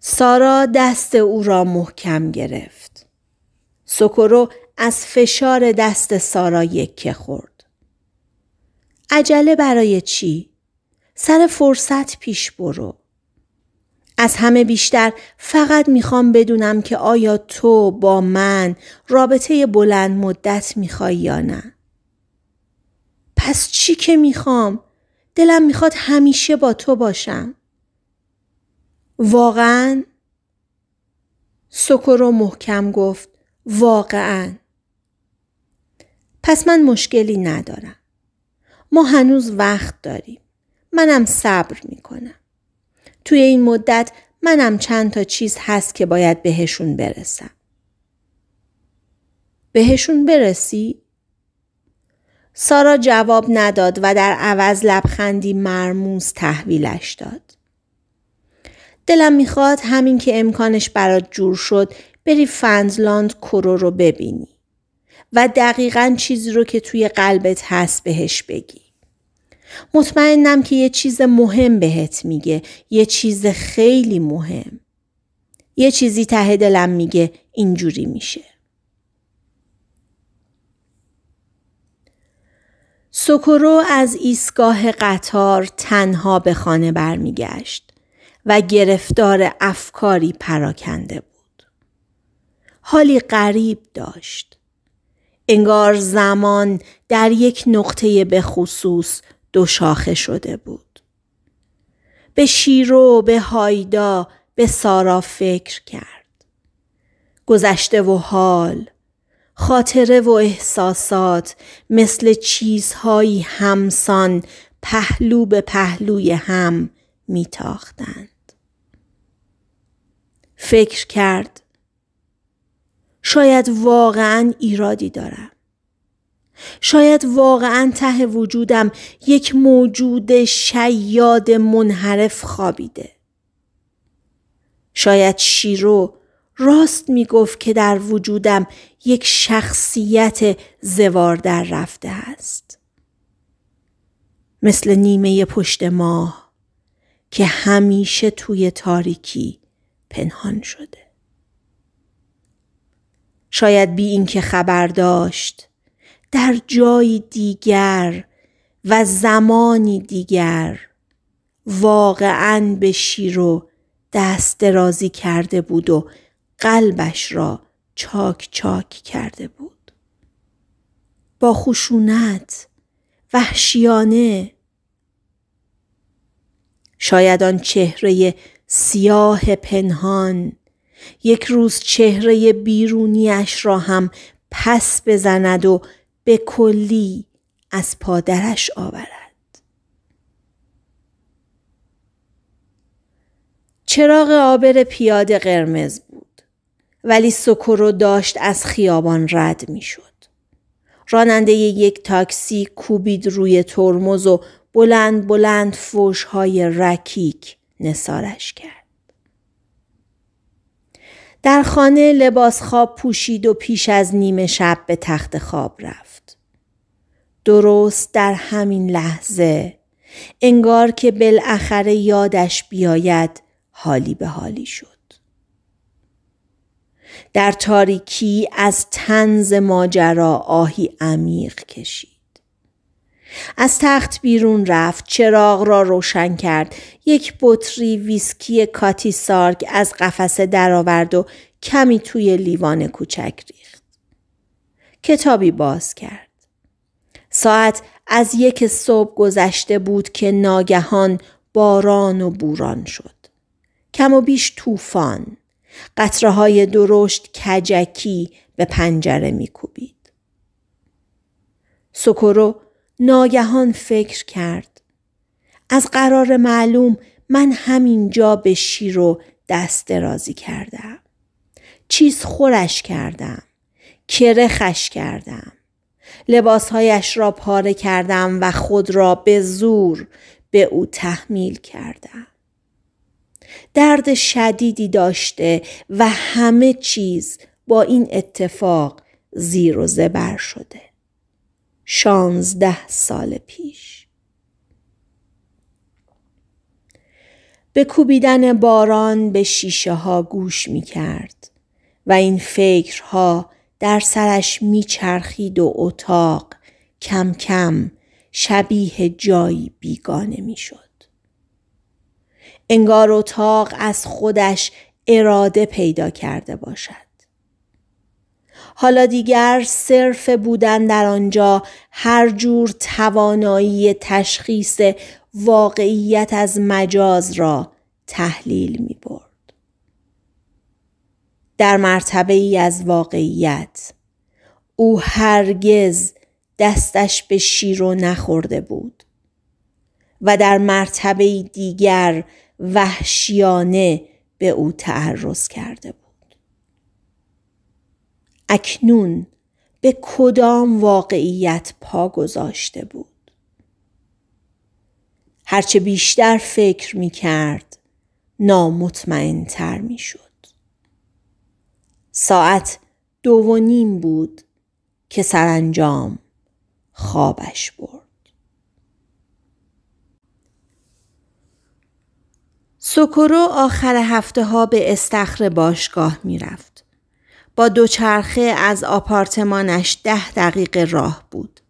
سارا دست او را محکم گرفت. سکورو از فشار دست سارا یکه خورد. عجله برای چی؟ سر فرصت پیش برو. از همه بیشتر فقط میخوام بدونم که آیا تو با من رابطه بلند مدت میخوای یا نه؟ پس چی که میخوام؟ دلم میخواد همیشه با تو باشم. واقعا؟ سکرو محکم گفت واقعا پس من مشکلی ندارم. ما هنوز وقت داریم. منم صبر میکنم. توی این مدت منم چند تا چیز هست که باید بهشون برسم. بهشون برسی؟ سارا جواب نداد و در عوض لبخندی مرموز تحویلش داد. دلم میخواد همین که امکانش برات جور شد بری فندلاند کرو رو ببینی. و دقیقا چیزی رو که توی قلبت هست بهش بگی. مطمئنم که یه چیز مهم بهت میگه. یه چیز خیلی مهم. یه چیزی ته دلم میگه اینجوری میشه. سوکورو از ایستگاه قطار تنها به خانه برمیگشت و گرفتار افکاری پراکنده بود. حالی غریب داشت. انگار زمان در یک نقطه به خصوص دو شاخه شده بود. به شیرو، به هایدا، به سارا فکر کرد. گذشته و حال، خاطره و احساسات مثل چیزهایی همسان پهلو به پهلوی هم میتاختند. فکر کرد شاید واقعا ایرادی دارم. شاید واقعا ته وجودم یک موجود شیاد منحرف خوابیده. شاید شیرو راست میگفت که در وجودم یک شخصیت زوار در رفته است. مثل نیمه پشت ماه که همیشه توی تاریکی پنهان شده. شاید بی اینکه خبر داشت در جای دیگر و زمانی دیگر واقعا به شیرو دست درازی کرده بود و قلبش را چاک چاک کرده بود با خشونت وحشیانه شاید آن چهره سیاه پنهان یک روز چهره بیرونیش را هم پس بزند و به کلی از پادرش آورد. چراغ آبر پیاده قرمز بود ولی سکرو داشت از خیابان رد می راننده یک تاکسی کوبید روی ترمز و بلند بلند فوشهای رکیک نسارش کرد. در خانه لباس خواب پوشید و پیش از نیمه شب به تخت خواب رفت. درست در همین لحظه انگار که بالاخره یادش بیاید حالی به حالی شد. در تاریکی از تنز ماجرا آهی عمیق کشید. از تخت بیرون رفت چراغ را روشن کرد یک بطری ویسکی کاتی سارگ از قفسه درآورد و کمی توی لیوان کوچک ریخت کتابی باز کرد ساعت از یک صبح گذشته بود که ناگهان باران و بوران شد کم و بیش طوفان قطره درشت کجکی به پنجره میکوبید سکرو، ناگهان فکر کرد. از قرار معلوم من همینجا به و دست درازی کردم. چیز خورش کردم. کرخش کردم. لباسهایش را پاره کردم و خود را به زور به او تحمیل کردم. درد شدیدی داشته و همه چیز با این اتفاق زیر و زبر شده. شانزده سال پیش به کوبیدن باران به شیشه ها گوش می کرد و این فکرها در سرش می چرخید و اتاق کم کم شبیه جایی بیگانه می شد. انگار اتاق از خودش اراده پیدا کرده باشد. حالا دیگر صرف بودن در آنجا هر جور توانایی تشخیص واقعیت از مجاز را تحلیل می برد. در مرتبه ای از واقعیت او هرگز دستش به شیرو نخورده بود و در مرتبه دیگر وحشیانه به او تعرض کرده بود. اکنون به کدام واقعیت پا گذاشته بود هرچه بیشتر فکر می کرد نامطمئن تر می شد ساعت دو و نیم بود که سرانجام خوابش برد سکرو آخر هفته ها به استخر باشگاه می رفت. با دوچرخه از آپارتمانش ده دقیقه راه بود.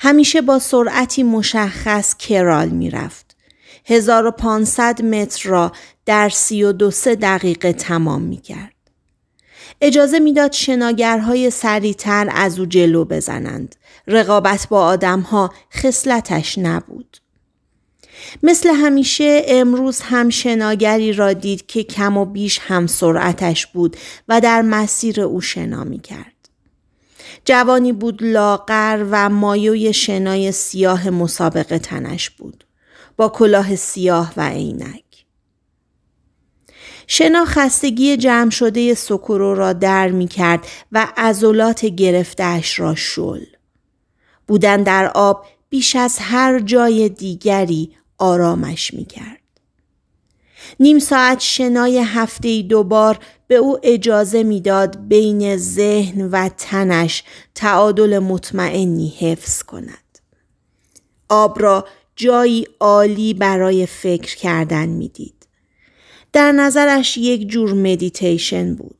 همیشه با سرعتی مشخص کرال میرفت. 1500 متر را در 32 دقیقه تمام می کرد. اجازه میداد شناگرهای سریعتر از او جلو بزنند. رقابت با آدمها خصلتش نبود. مثل همیشه امروز هم شناگری را دید که کم و بیش هم سرعتش بود و در مسیر او شنا می کرد. جوانی بود لاغر و مایوی شنای سیاه مسابقه تنش بود. با کلاه سیاه و عینک. شنا خستگی جمع شده سکرو را در می کرد و عضلات گرفتهش را شل. بودن در آب بیش از هر جای دیگری آرامش می کرد. نیم ساعت شنای هفته دوبار به او اجازه میداد بین ذهن و تنش تعادل مطمئنی حفظ کند. آب را جایی عالی برای فکر کردن میدید. در نظرش یک جور مدیتیشن بود.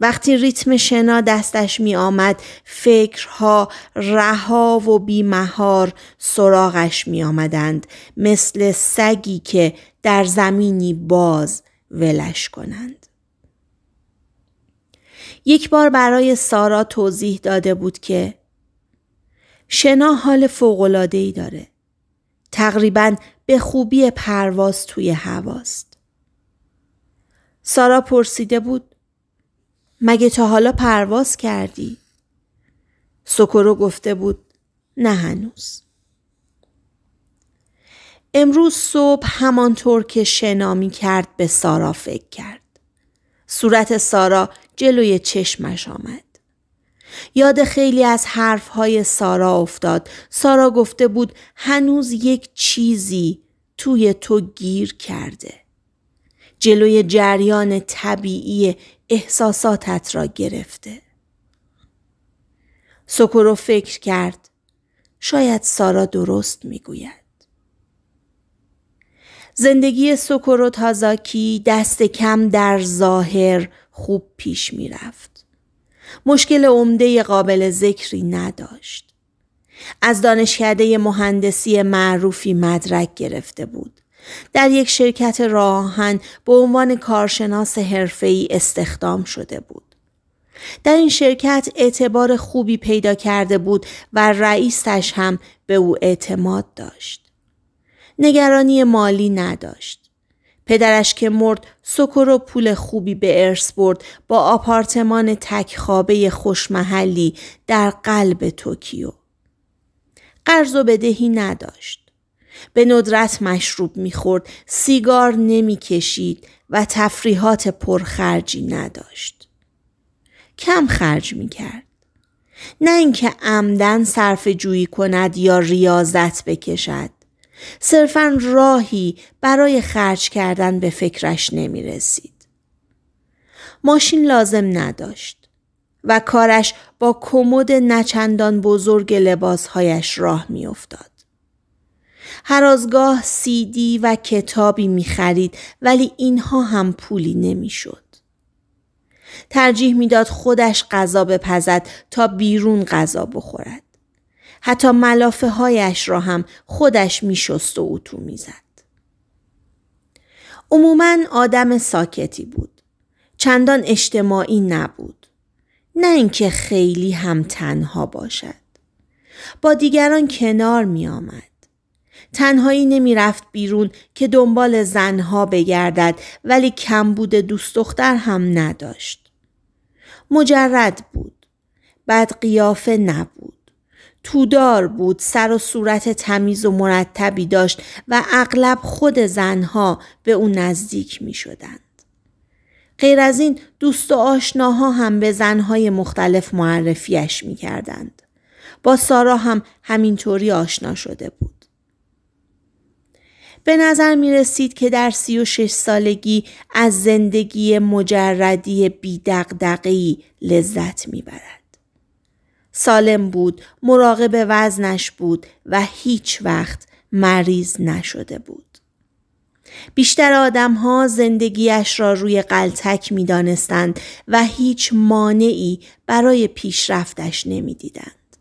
وقتی ریتم شنا دستش می آمد فکرها رها و بیمهار سراغش می آمدند مثل سگی که در زمینی باز ولش کنند. یک بار برای سارا توضیح داده بود که شنا حال فوقلادهی داره. تقریبا به خوبی پرواز توی هواست. سارا پرسیده بود مگه تا حالا پرواز کردی؟ سکرو گفته بود نه هنوز. امروز صبح همانطور که شنا می کرد به سارا فکر کرد. صورت سارا جلوی چشمش آمد. یاد خیلی از حرفهای سارا افتاد. سارا گفته بود هنوز یک چیزی توی تو گیر کرده. جلوی جریان طبیعی احساساتت را گرفته. سکرو فکر کرد شاید سارا درست میگوید. زندگی سکرو تازاکی دست کم در ظاهر خوب پیش میرفت. مشکل عمده قابل ذکری نداشت. از دانشکده مهندسی معروفی مدرک گرفته بود. در یک شرکت راهن به عنوان کارشناس حرفه‌ای استخدام شده بود. در این شرکت اعتبار خوبی پیدا کرده بود و رئیسش هم به او اعتماد داشت. نگرانی مالی نداشت. پدرش که مرد سکر و پول خوبی به ارث برد با آپارتمان تکخوابه خوشمحلی در قلب توکیو. قرض و بدهی نداشت. به ندرت مشروب میخورد سیگار نمیکشید و تفریحات پرخرجی نداشت کم خرج میکرد نه اینکه عمدن صرف جویی کند یا ریاضت بکشد صرفا راهی برای خرج کردن به فکرش نمی رسید. ماشین لازم نداشت و کارش با کمد نچندان بزرگ لباسهایش راه میافتاد هر از سیدی و کتابی می خرید ولی اینها هم پولی نمی شد. ترجیح میداد خودش غذا بپزد تا بیرون غذا بخورد. حتی ملافه هایش را هم خودش می شست و اتو می زد. عموماً آدم ساکتی بود. چندان اجتماعی نبود. نه اینکه خیلی هم تنها باشد. با دیگران کنار می آمد. تنهایی نمی رفت بیرون که دنبال زنها بگردد ولی کمبود دوست دختر هم نداشت. مجرد بود. بعد قیافه نبود. تودار بود سر و صورت تمیز و مرتبی داشت و اغلب خود زنها به او نزدیک می شدند. غیر از این دوست و آشناها هم به زنهای مختلف معرفیش می کردند. با سارا هم همینطوری آشنا شده بود. به نظر می رسید که در سی و شش سالگی از زندگی مجردی بیدقدقی لذت می برد. سالم بود، مراقب وزنش بود و هیچ وقت مریض نشده بود. بیشتر آدم ها زندگیش را روی قلتک می دانستند و هیچ مانعی برای پیشرفتش نمی دیدند.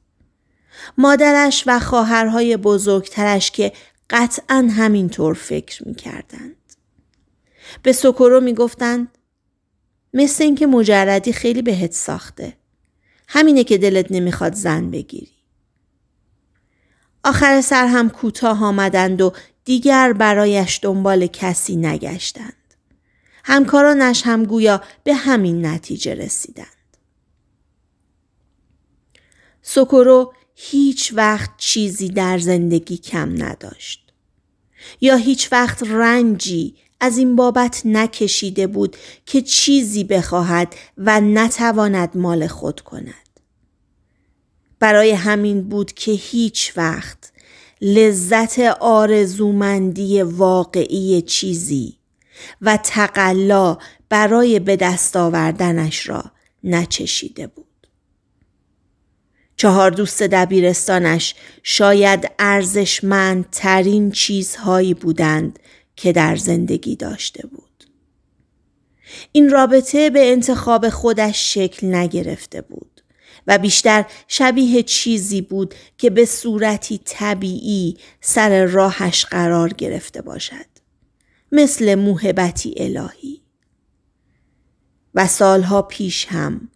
مادرش و خواهرهای بزرگترش که قطعا همینطور فکر می کردند. به سوکورو می گفتند مثل اینکه مجردی خیلی بهت ساخته. همینه که دلت نمیخواد زن بگیری. آخر سر هم کوتاه آمدند و دیگر برایش دنبال کسی نگشتند. همکارانش هم گویا به همین نتیجه رسیدند. سکرو هیچ وقت چیزی در زندگی کم نداشت یا هیچ وقت رنجی از این بابت نکشیده بود که چیزی بخواهد و نتواند مال خود کند برای همین بود که هیچ وقت لذت آرزومندی واقعی چیزی و تقلا برای به دست آوردنش را نچشیده بود چهار دوست دبیرستانش شاید ارزشمندترین چیزهایی بودند که در زندگی داشته بود. این رابطه به انتخاب خودش شکل نگرفته بود و بیشتر شبیه چیزی بود که به صورتی طبیعی سر راهش قرار گرفته باشد. مثل موهبتی الهی. و سالها پیش هم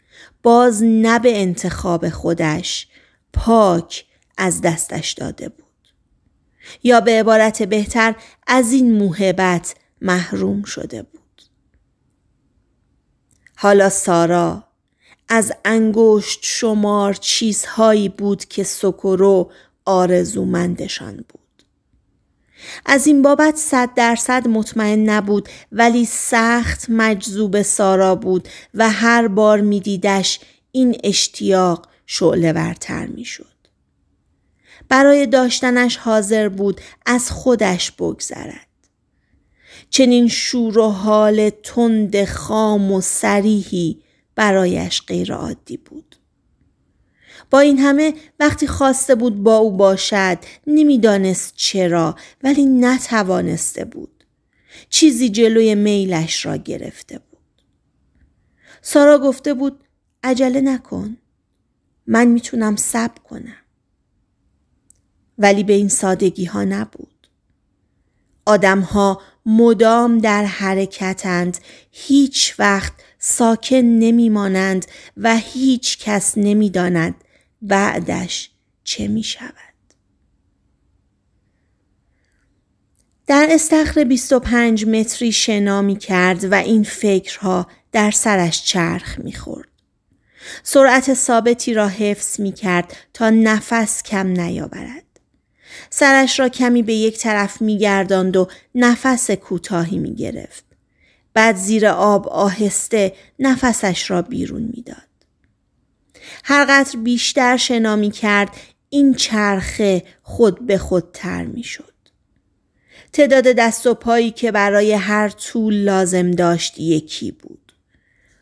باز نه به انتخاب خودش پاک از دستش داده بود. یا به عبارت بهتر از این موهبت محروم شده بود. حالا سارا از انگشت شمار چیزهایی بود که سکرو آرزومندشان بود. از این بابت صد درصد مطمئن نبود ولی سخت مجذوب سارا بود و هر بار میدیدش این اشتیاق شعله ورتر میشد. برای داشتنش حاضر بود از خودش بگذرد. چنین شور و حال تند خام و سریحی برایش غیرعادی بود. با این همه وقتی خواسته بود با او باشد نمیدانست چرا ولی نتوانسته بود. چیزی جلوی میلش را گرفته بود. سارا گفته بود عجله نکن. من میتونم صبر کنم. ولی به این سادگی ها نبود. آدم ها مدام در حرکتند هیچ وقت ساکن نمیمانند و هیچ کس نمیداند بعدش چه می شود؟ در استخر 25 متری شنا می کرد و این فکرها در سرش چرخ می خورد. سرعت ثابتی را حفظ می کرد تا نفس کم نیاورد. سرش را کمی به یک طرف می گرداند و نفس کوتاهی می گرفت. بعد زیر آب آهسته نفسش را بیرون می داد. هر قطر بیشتر شنا می کرد این چرخه خود به خود تر می شد. تعداد دست و پایی که برای هر طول لازم داشت یکی بود.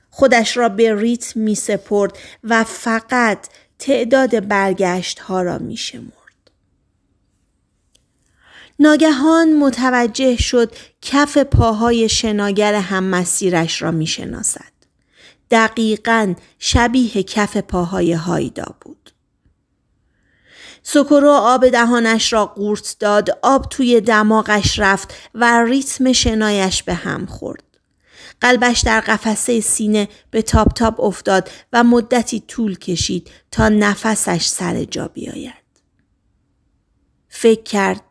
خودش را به ریتم می سپرد و فقط تعداد برگشت ها را می شمرد. ناگهان متوجه شد کف پاهای شناگر هم مسیرش را می دقیقا شبیه کف پاهای هایدا بود. سکرو آب دهانش را قورت داد، آب توی دماغش رفت و ریتم شنایش به هم خورد. قلبش در قفسه سینه به تاپ تاپ افتاد و مدتی طول کشید تا نفسش سر جا بیاید. فکر کرد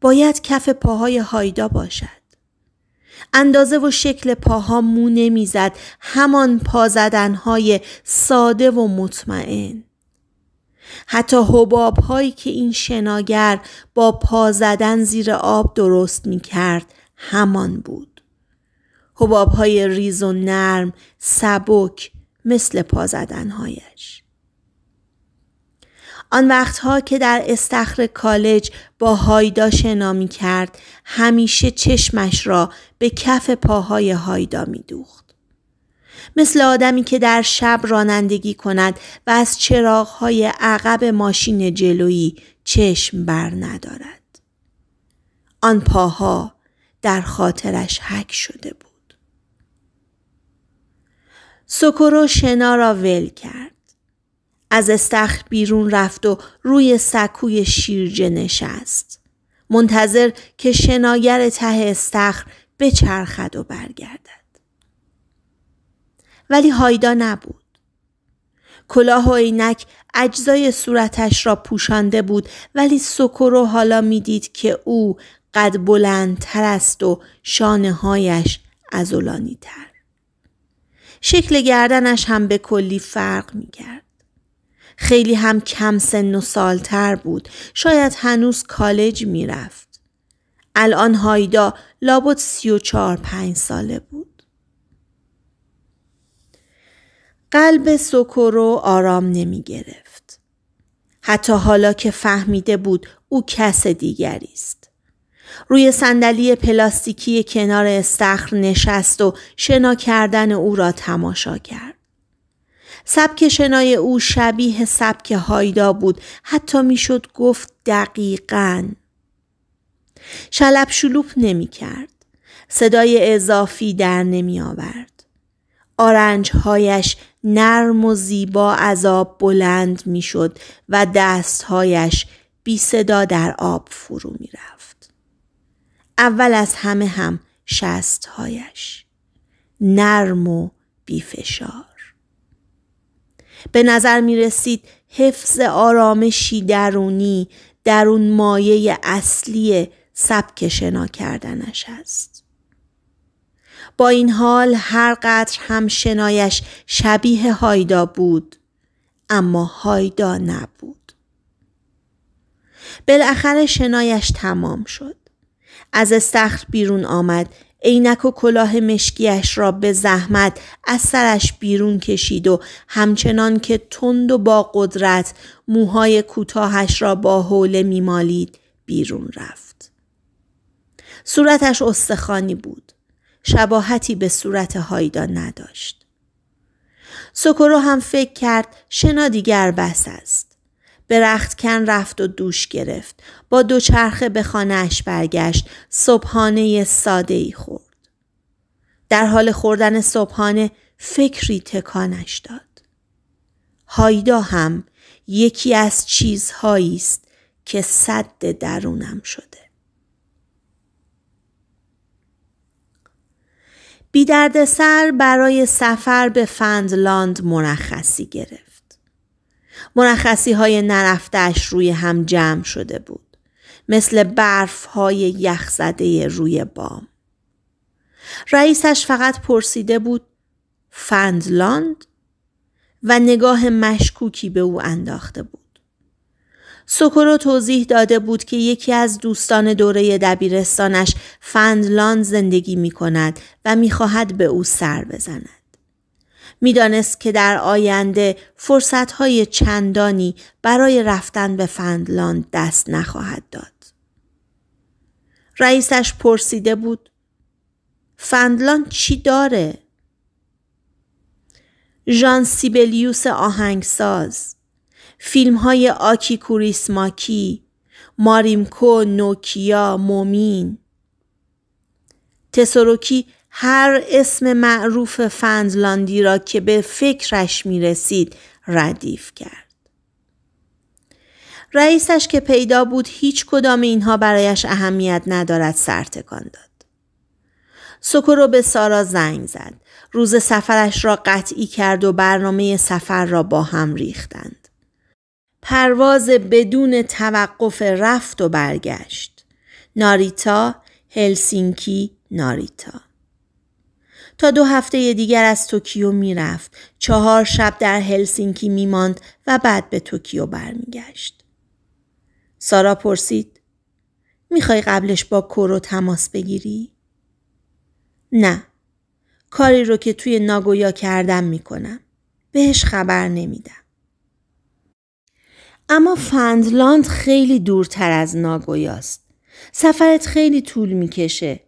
باید کف پاهای هایدا باشد. اندازه و شکل پاها مو نمیزد همان پازدنهای ساده و مطمئن حتی حباب هایی که این شناگر با پا زدن زیر آب درست می کرد همان بود. حباب های ریز و نرم سبک مثل پا زدن هایش. آن وقتها که در استخر کالج با هایدا شنا می کرد همیشه چشمش را به کف پاهای هایدا می دوخت. مثل آدمی که در شب رانندگی کند و از چراغهای عقب ماشین جلویی چشم بر ندارد. آن پاها در خاطرش حک شده بود. سکورو شنا را ول کرد. از استخر بیرون رفت و روی سکوی شیرجه نشست. منتظر که شناگر ته استخر بچرخد و برگردد. ولی هایدا نبود. کلاه و عینک اجزای صورتش را پوشانده بود ولی سکرو حالا میدید که او قد بلندتر است و شانه هایش تر. شکل گردنش هم به کلی فرق می خیلی هم کم سن و سالتر بود. شاید هنوز کالج میرفت. الان هایدا لابد سی و چار پنج ساله بود. قلب سوکورو آرام نمی گرفت. حتی حالا که فهمیده بود او کس دیگری است. روی صندلی پلاستیکی کنار استخر نشست و شنا کردن او را تماشا کرد. سبک شنای او شبیه سبک هایدا بود حتی میشد گفت دقیقا شلب شلوپ نمی کرد صدای اضافی در نمی آورد هایش نرم و زیبا از آب بلند میشد و دستهایش بی صدا در آب فرو می رفت. اول از همه هم هایش. نرم و بی فشار. به نظر می رسید حفظ آرامشی درونی در اون مایه اصلی سبک شنا کردنش است. با این حال هر قطر هم شنایش شبیه هایدا بود اما هایدا نبود. بالاخره شنایش تمام شد. از استخر بیرون آمد عینک و کلاه مشکیش را به زحمت از سرش بیرون کشید و همچنان که تند و با قدرت موهای کوتاهش را با حوله میمالید بیرون رفت. صورتش استخانی بود. شباهتی به صورت هایدا نداشت. سکرو هم فکر کرد شنا دیگر بس است. به رختکن رفت و دوش گرفت. با دوچرخه به خانهش برگشت. صبحانه ساده ای خورد. در حال خوردن صبحانه فکری تکانش داد. هایدا هم یکی از چیزهایی است که صد درونم شده. بی درد سر برای سفر به فندلاند مرخصی گرفت. مرخصی های نرفتش روی هم جمع شده بود. مثل برف های یخ زده روی بام. رئیسش فقط پرسیده بود فندلاند و نگاه مشکوکی به او انداخته بود. سوکورو توضیح داده بود که یکی از دوستان دوره دبیرستانش فندلاند زندگی می کند و می خواهد به او سر بزند. میدانست که در آینده فرصتهای چندانی برای رفتن به فندلاند دست نخواهد داد. رئیسش پرسیده بود فندلاند چی داره؟ ژان سیبلیوس آهنگساز فیلم های آکی کوریسماکی ماریمکو نوکیا مومین تسوروکی هر اسم معروف فندلاندی را که به فکرش می رسید ردیف کرد. رئیسش که پیدا بود هیچ کدام اینها برایش اهمیت ندارد سرتکان داد. رو به سارا زنگ زد. روز سفرش را قطعی کرد و برنامه سفر را با هم ریختند. پرواز بدون توقف رفت و برگشت. ناریتا، هلسینکی، ناریتا. تا دو هفته دیگر از توکیو میرفت چهار شب در هلسینکی میماند و بعد به توکیو برمیگشت سارا پرسید میخوای قبلش با کورو تماس بگیری نه کاری رو که توی ناگویا کردم میکنم بهش خبر نمیدم اما فندلاند خیلی دورتر از ناگویاست سفرت خیلی طول میکشه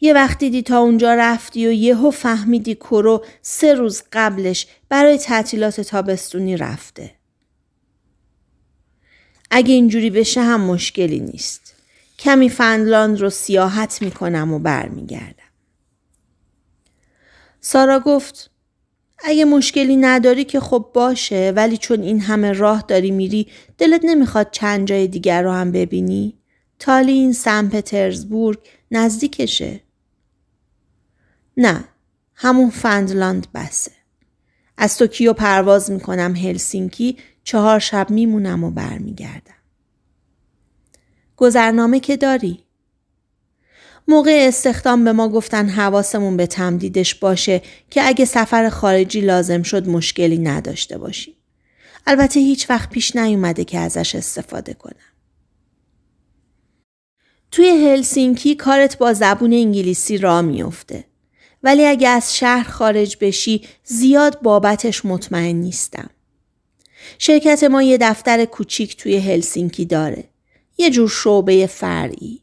یه وقتی دیدی تا اونجا رفتی و یهو فهمیدی کرو سه روز قبلش برای تعطیلات تابستونی رفته. اگه اینجوری بشه هم مشکلی نیست. کمی فنلاند رو سیاحت میکنم و برمیگردم. سارا گفت اگه مشکلی نداری که خب باشه ولی چون این همه راه داری میری دلت نمیخواد چند جای دیگر رو هم ببینی؟ تالین این سن پترزبورگ نزدیکشه. نه همون فندلاند بسه. از توکیو پرواز میکنم هلسینکی چهار شب میمونم و برمیگردم. گذرنامه که داری؟ موقع استخدام به ما گفتن حواسمون به تمدیدش باشه که اگه سفر خارجی لازم شد مشکلی نداشته باشیم. البته هیچ وقت پیش نیومده که ازش استفاده کنم. توی هلسینکی کارت با زبون انگلیسی را میفته. ولی اگه از شهر خارج بشی زیاد بابتش مطمئن نیستم. شرکت ما یه دفتر کوچیک توی هلسینکی داره. یه جور شعبه فرعی.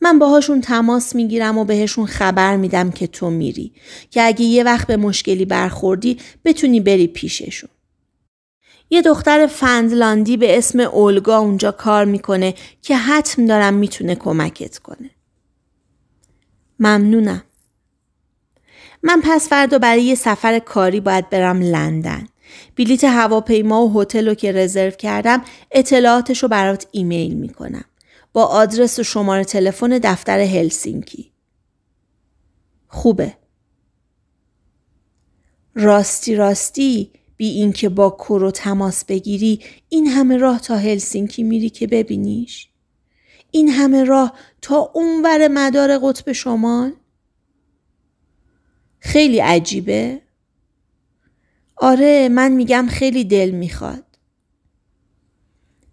من باهاشون تماس میگیرم و بهشون خبر میدم که تو میری که اگه یه وقت به مشکلی برخوردی بتونی بری پیششون. یه دختر فندلاندی به اسم اولگا اونجا کار میکنه که حتم دارم میتونه کمکت کنه. ممنونم. من پس فردا برای یه سفر کاری باید برم لندن. بلیت هواپیما و هتل رو که رزرو کردم اطلاعاتش رو برات ایمیل میکنم. با آدرس و شماره تلفن دفتر هلسینکی. خوبه. راستی راستی بی اینکه با کورو تماس بگیری این همه راه تا هلسینکی میری که ببینیش این همه راه تا اونور مدار قطب شمال خیلی عجیبه؟ آره من میگم خیلی دل میخواد.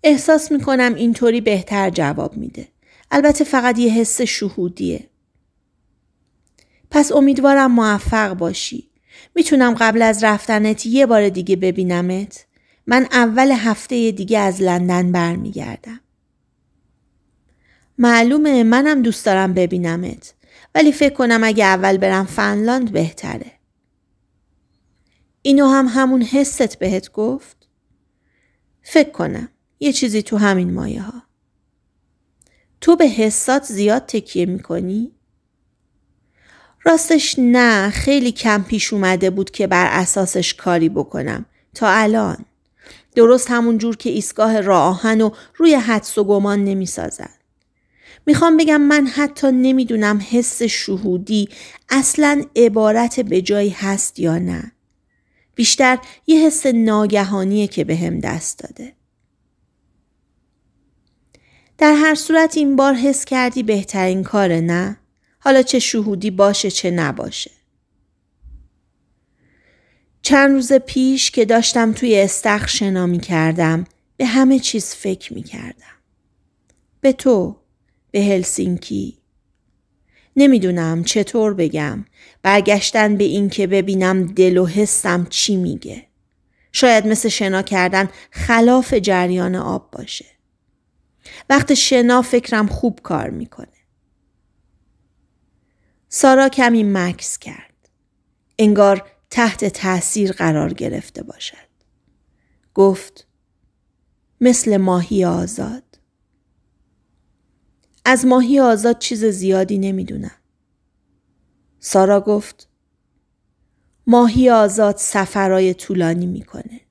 احساس میکنم اینطوری بهتر جواب میده. البته فقط یه حس شهودیه. پس امیدوارم موفق باشی. میتونم قبل از رفتنت یه بار دیگه ببینمت. من اول هفته دیگه از لندن برمیگردم. معلومه منم دوست دارم ببینمت. ولی فکر کنم اگه اول برم فنلاند بهتره. اینو هم همون حست بهت گفت؟ فکر کنم. یه چیزی تو همین مایه ها. تو به حسات زیاد تکیه میکنی؟ راستش نه خیلی کم پیش اومده بود که بر اساسش کاری بکنم تا الان درست همون جور که ایستگاه راهن و روی حدس و گمان نمی میخوام بگم من حتی نمیدونم حس شهودی اصلا عبارت به جایی هست یا نه. بیشتر یه حس ناگهانیه که به هم دست داده. در هر صورت این بار حس کردی بهترین کاره نه؟ حالا چه شهودی باشه چه نباشه. چند روز پیش که داشتم توی استخر شنا می کردم به همه چیز فکر می کردم. به تو به هلسینکی نمیدونم چطور بگم برگشتن به اینکه ببینم دل و حسم چی میگه شاید مثل شنا کردن خلاف جریان آب باشه وقت شنا فکرم خوب کار میکنه سارا کمی مکس کرد انگار تحت تاثیر قرار گرفته باشد گفت مثل ماهی آزاد از ماهی آزاد چیز زیادی نمیدونم. سارا گفت ماهی آزاد سفرای طولانی میکنه.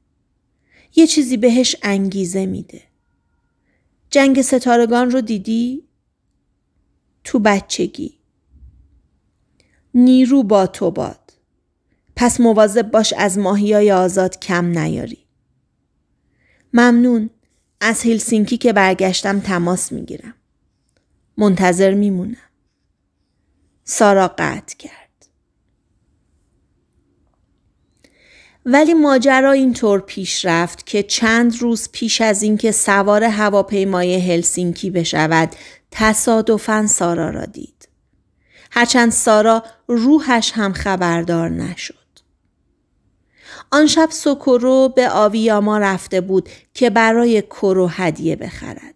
یه چیزی بهش انگیزه میده. جنگ ستارگان رو دیدی؟ تو بچگی. نیرو با تو باد. پس مواظب باش از های آزاد کم نیاری. ممنون از هلسینکی که برگشتم تماس میگیرم. منتظر میمونم. سارا قطع کرد. ولی ماجرا اینطور پیش رفت که چند روز پیش از اینکه سوار هواپیمای هلسینکی بشود تصادفاً سارا را دید. هرچند سارا روحش هم خبردار نشد. آن شب سوکورو به آویاما رفته بود که برای کرو هدیه بخرد.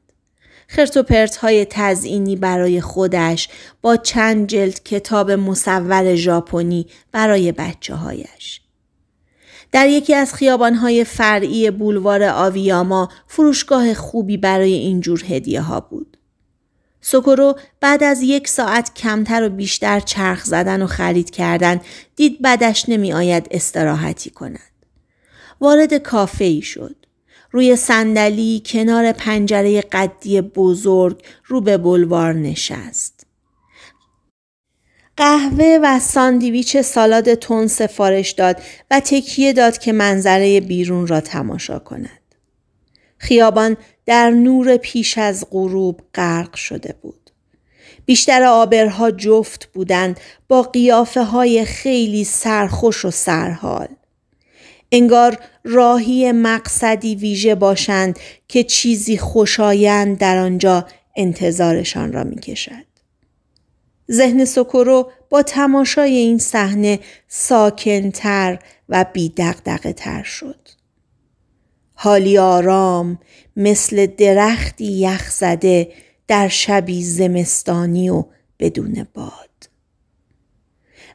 خرت و های تزئینی برای خودش با چند جلد کتاب مصور ژاپنی برای بچه هایش. در یکی از خیابانهای فرعی بولوار آویاما فروشگاه خوبی برای اینجور هدیه ها بود. سوکورو بعد از یک ساعت کمتر و بیشتر چرخ زدن و خرید کردن دید بدش نمی آید استراحتی کند. وارد کافه ای شد. روی صندلی کنار پنجره قدی بزرگ رو به بلوار نشست. قهوه و ساندیویچ سالاد تون سفارش داد و تکیه داد که منظره بیرون را تماشا کند. خیابان در نور پیش از غروب غرق شده بود. بیشتر آبرها جفت بودند با قیافه های خیلی سرخوش و سرحال. انگار راهی مقصدی ویژه باشند که چیزی خوشایند در آنجا انتظارشان را می ذهن سکورو با تماشای این صحنه ساکنتر و بیدقدقه تر شد. حالی آرام مثل درختی یخ زده در شبی زمستانی و بدون باد.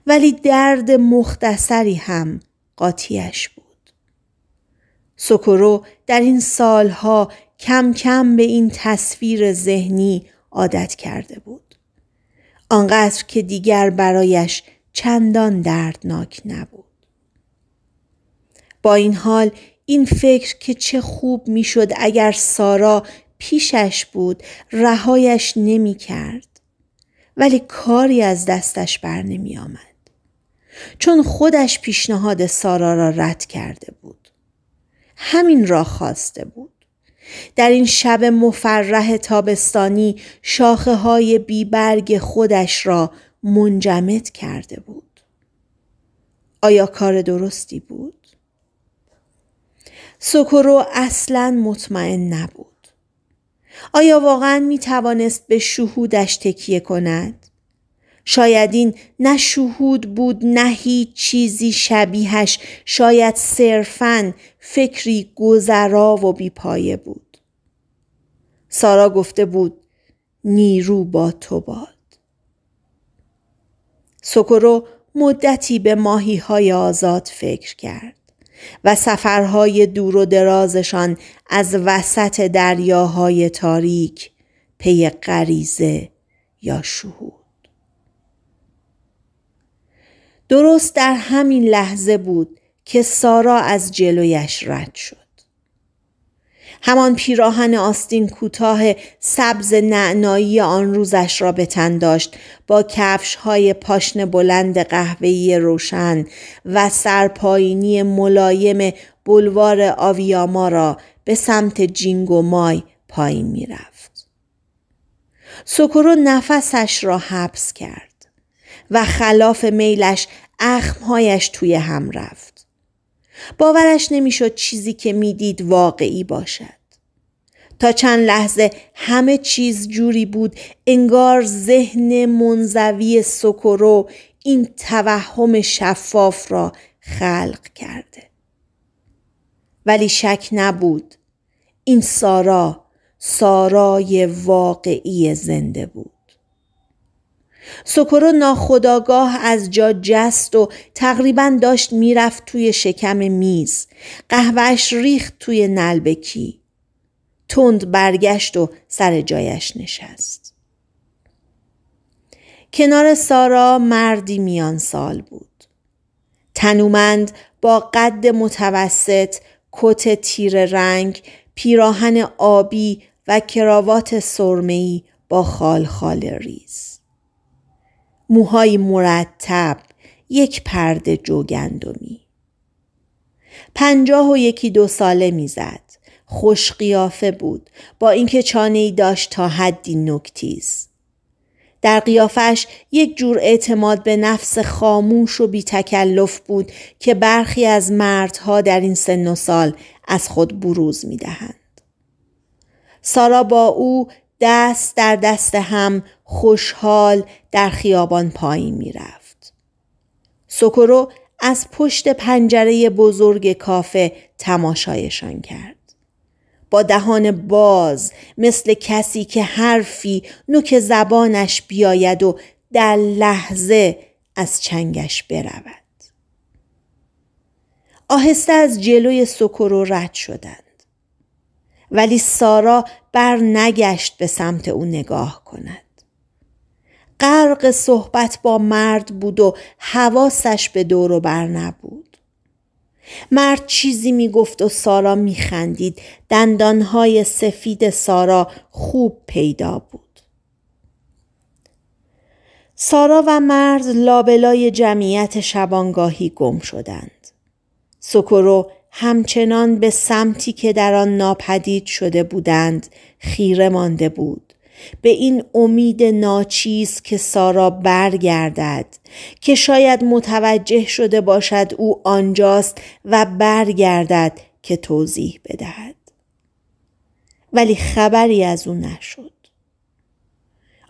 ولی درد مختصری هم قاطیش بود. سکرو در این سالها کم کم به این تصویر ذهنی عادت کرده بود. آنقدر که دیگر برایش چندان دردناک نبود. با این حال این فکر که چه خوب میشد اگر سارا پیشش بود رهایش نمی کرد. ولی کاری از دستش بر نمی آمد. چون خودش پیشنهاد سارا را رد کرده بود. همین را خواسته بود. در این شب مفرح تابستانی شاخه های بیبرگ خودش را منجمد کرده بود. آیا کار درستی بود؟ سکرو اصلا مطمئن نبود. آیا واقعا می توانست به شهودش تکیه کند؟ شاید این نه شهود بود نه هیچ چیزی شبیهش شاید صرفا فکری گذرا و بیپایه بود سارا گفته بود نیرو با تو باد سکرو مدتی به ماهی های آزاد فکر کرد و سفرهای دور و درازشان از وسط دریاهای تاریک پی غریزه یا شهود درست در همین لحظه بود که سارا از جلویش رد شد. همان پیراهن آستین کوتاه سبز نعنایی آن روزش را به تن داشت با کفش های پاشن بلند قهوه‌ای روشن و سرپایینی ملایم بلوار آویاما را به سمت جینگ و مای پایین میرفت. سکرو نفسش را حبس کرد. و خلاف میلش اخمهایش توی هم رفت. باورش نمیشد چیزی که میدید واقعی باشد. تا چند لحظه همه چیز جوری بود انگار ذهن منزوی سکرو این توهم شفاف را خلق کرده. ولی شک نبود. این سارا سارای واقعی زنده بود. سکرو ناخداگاه از جا جست و تقریبا داشت میرفت توی شکم میز قهوهش ریخت توی نلبکی تند برگشت و سر جایش نشست کنار سارا مردی میان سال بود تنومند با قد متوسط کت تیر رنگ پیراهن آبی و کراوات سرمه‌ای با خال خال ریز موهای مرتب یک پرده جوگندمی پنجاه و یکی دو ساله میزد خوش قیافه بود با اینکه چانه ای داشت تا حدی نکتیز در قیافش یک جور اعتماد به نفس خاموش و بی تکلف بود که برخی از مردها در این سن و سال از خود بروز می دهند. سارا با او دست در دست هم خوشحال در خیابان پایین رفت سکرو از پشت پنجره بزرگ کافه تماشایشان کرد. با دهان باز مثل کسی که حرفی نوک زبانش بیاید و در لحظه از چنگش برود. آهسته از جلوی سکرو رد شدند. ولی سارا بر نگشت به سمت او نگاه کند. غرق صحبت با مرد بود و حواسش به دور و بر نبود مرد چیزی میگفت و سارا میخندید دندانهای سفید سارا خوب پیدا بود سارا و مرد لابلای جمعیت شبانگاهی گم شدند سکرو همچنان به سمتی که در آن ناپدید شده بودند خیره مانده بود به این امید ناچیز که سارا برگردد که شاید متوجه شده باشد او آنجاست و برگردد که توضیح بدهد ولی خبری از او نشد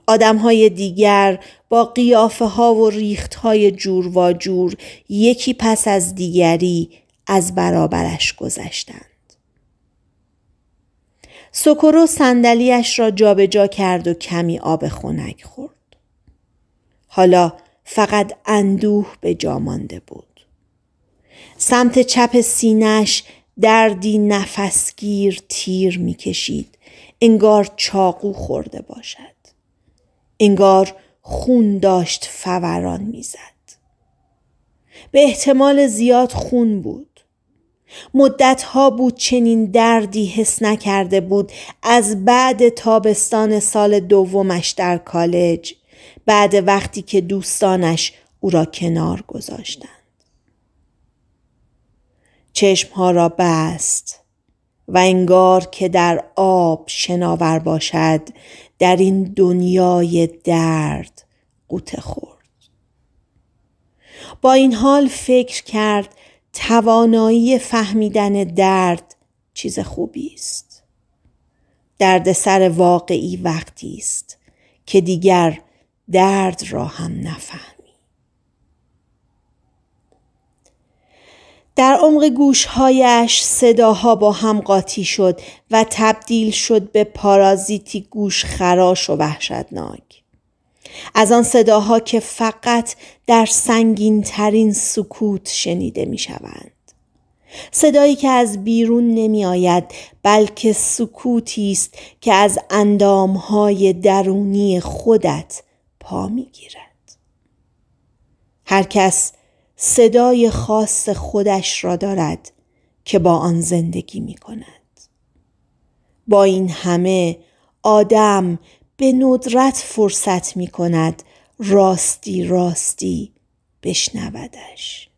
آدم های دیگر با قیافه ها و ریخت های جور و جور یکی پس از دیگری از برابرش گذشتند. سوکورو صندلیاش را جابجا جا کرد و کمی آب خونک خورد. حالا فقط اندوه به جا مانده بود. سمت چپ سینش دردی نفسگیر تیر میکشید. انگار چاقو خورده باشد. انگار خون داشت فوران میزد. به احتمال زیاد خون بود. مدتها بود چنین دردی حس نکرده بود از بعد تابستان سال دومش در کالج بعد وقتی که دوستانش او را کنار گذاشتند ها را بست و انگار که در آب شناور باشد در این دنیای درد قوطه خورد با این حال فکر کرد توانایی فهمیدن درد چیز خوبی است درد سر واقعی وقتی است که دیگر درد را هم نفهمی در عمق گوشهایش صداها با هم قاطی شد و تبدیل شد به پارازیتی گوش خراش و وحشتناک از آن صداها که فقط در سنگین ترین سکوت شنیده می شوند. صدایی که از بیرون نمی آید بلکه سکوتی است که از اندامهای درونی خودت پا می گیرد. هر کس صدای خاص خودش را دارد که با آن زندگی می کند. با این همه آدم به ندرت فرصت می کند راستی راستی بشنودش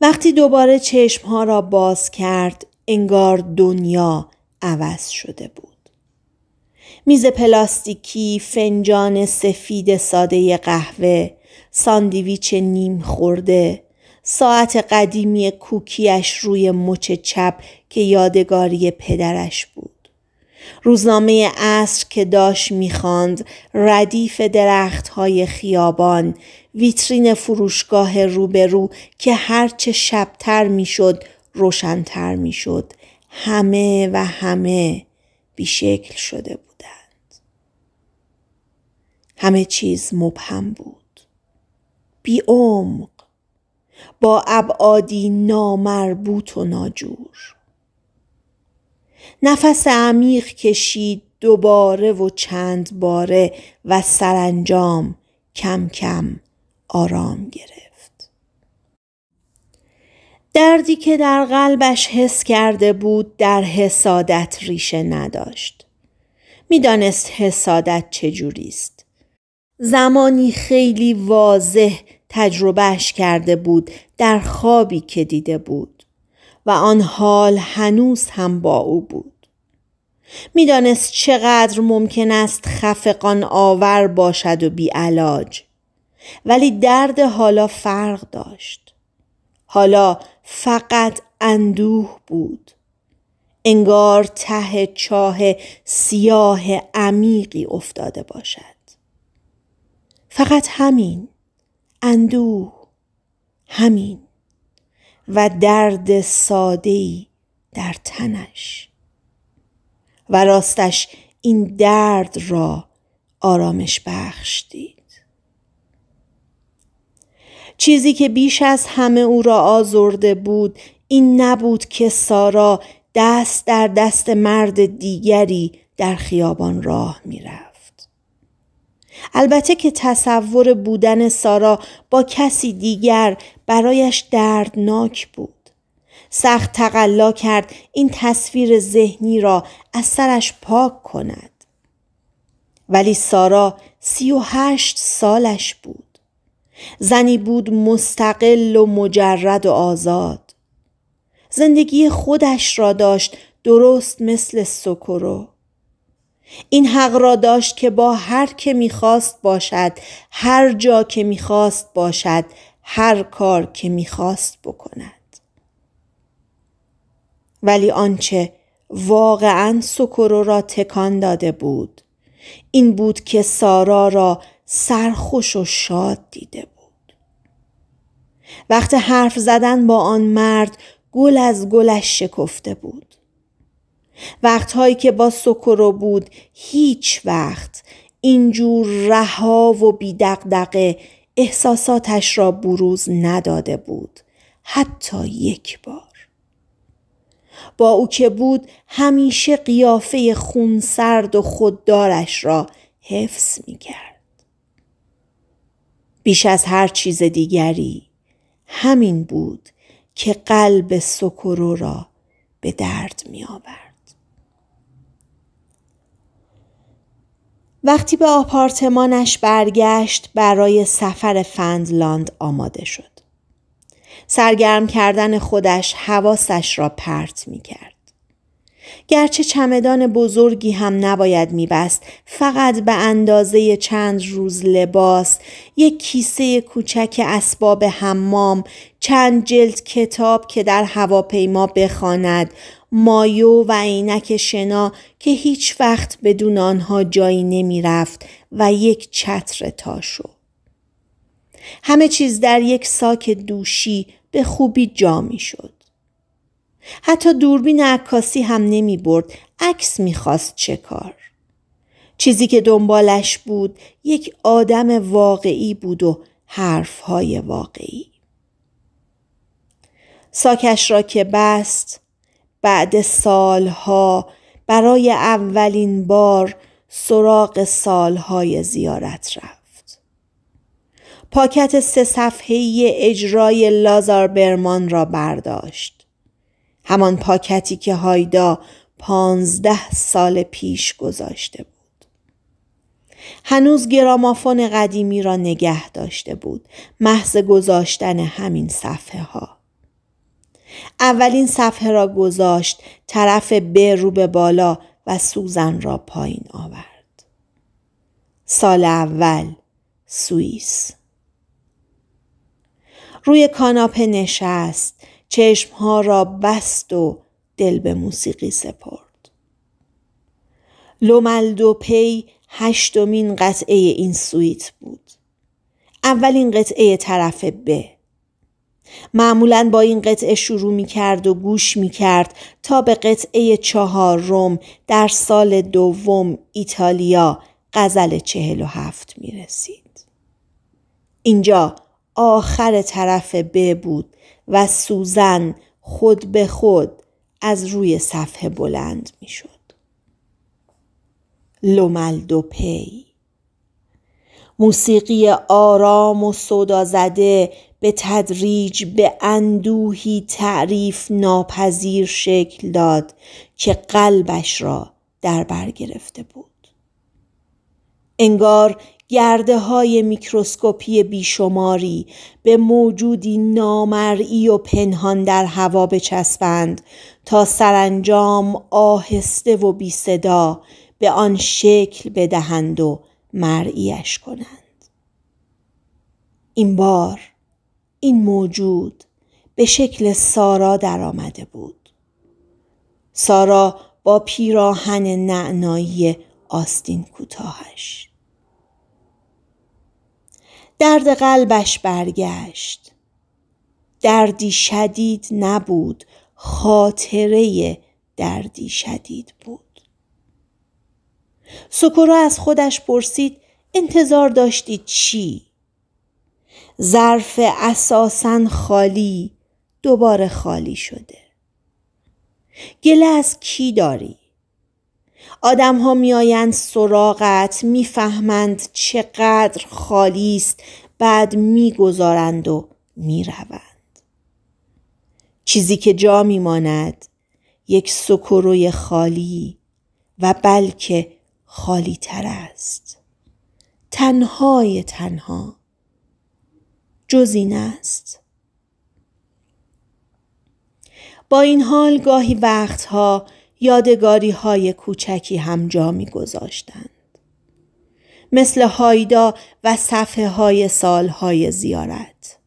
وقتی دوباره چشمها را باز کرد انگار دنیا عوض شده بود میز پلاستیکی، فنجان سفید ساده قهوه، ساندیویچ نیم خورده، ساعت قدیمی کوکیش روی مچ چپ که یادگاری پدرش بود. روزنامه عصر که داشت میخواند ردیف های خیابان ویترین فروشگاه روبرو که هرچه شبتر میشد روشنتر میشد همه و همه بیشکل شده بودند همه چیز مبهم بود بی با ابعادی نامربوط و ناجور نفس عمیق کشید دوباره و چند باره و سرانجام کم کم آرام گرفت دردی که در قلبش حس کرده بود در حسادت ریشه نداشت میدانست حسادت چجوری است زمانی خیلی واضح تجربهش کرده بود در خوابی که دیده بود و آن حال هنوز هم با او بود میدانست چقدر ممکن است خفقان آور باشد و بیعلاج ولی درد حالا فرق داشت حالا فقط اندوه بود انگار ته چاه سیاه عمیقی افتاده باشد فقط همین اندوه همین و درد سادهی در تنش و راستش این درد را آرامش بخش دید چیزی که بیش از همه او را آزرده بود این نبود که سارا دست در دست مرد دیگری در خیابان راه میرفت البته که تصور بودن سارا با کسی دیگر برایش دردناک بود. سخت تقلا کرد این تصویر ذهنی را از سرش پاک کند. ولی سارا سی و هشت سالش بود. زنی بود مستقل و مجرد و آزاد. زندگی خودش را داشت درست مثل سکرو. این حق را داشت که با هر که میخواست باشد هر جا که میخواست باشد هر کار که میخواست بکند ولی آنچه واقعا سکرو را تکان داده بود این بود که سارا را سرخوش و شاد دیده بود وقت حرف زدن با آن مرد گل از گلش شکفته بود وقتهایی که با سکرو بود هیچ وقت اینجور رها و بیدقدقه احساساتش را بروز نداده بود حتی یک بار با او که بود همیشه قیافه خونسرد و خوددارش را حفظ می کرد. بیش از هر چیز دیگری همین بود که قلب سکرو را به درد می آورد. وقتی به آپارتمانش برگشت برای سفر فندلاند آماده شد. سرگرم کردن خودش حواسش را پرت می کرد. گرچه چمدان بزرگی هم نباید میبست فقط به اندازه چند روز لباس یک کیسه کوچک اسباب حمام چند جلد کتاب که در هواپیما بخواند مایو و عینک شنا که هیچ وقت بدون آنها جایی نمی رفت و یک چتر تاشو. همه چیز در یک ساک دوشی به خوبی جا می شد. حتی دوربین عکاسی هم نمی برد. عکس می خواست چه کار؟ چیزی که دنبالش بود یک آدم واقعی بود و حرفهای واقعی. ساکش را که بست بعد سالها برای اولین بار سراغ سالهای زیارت رفت. پاکت سه صفحه‌ای اجرای لازار برمان را برداشت. همان پاکتی که هایدا پانزده سال پیش گذاشته بود. هنوز گرامافون قدیمی را نگه داشته بود محض گذاشتن همین صفحه ها. اولین صفحه را گذاشت طرف به رو به بالا و سوزن را پایین آورد. سال اول سوئیس روی کاناپه نشست چشمها را بست و دل به موسیقی سپرد. لوملدو پی هشتمین قطعه این سویت بود. اولین قطعه طرف به معمولا با این قطعه شروع می کرد و گوش می کرد تا به قطعه چهار روم در سال دوم ایتالیا غزل چهل و هفت می رسید. اینجا آخر طرف ب بود و سوزن خود به خود از روی صفحه بلند می شد. لوملدو پی موسیقی آرام و صدا زده به تدریج به اندوهی تعریف ناپذیر شکل داد که قلبش را در بر گرفته بود انگار گرده های میکروسکوپی بیشماری به موجودی نامرئی و پنهان در هوا بچسبند تا سرانجام آهسته و بی صدا به آن شکل بدهند و مرئیش کنند این بار این موجود به شکل سارا درآمده بود سارا با پیراهن نعنایی آستین کوتاهش درد قلبش برگشت دردی شدید نبود خاطره دردی شدید بود سکورا از خودش پرسید انتظار داشتی چی؟ ظرف اساسا خالی دوباره خالی شده گله از کی داری؟ آدم ها میآیند سراغت میفهمند چقدر خالی است بعد میگذارند و میروند چیزی که جا ماند یک سکروی خالی و بلکه خالی تر است تنهای تنها جز این است با این حال گاهی وقتها یادگاری های کوچکی هم جا می گذاشتند. مثل هایدا و صفحه های سال های زیارت.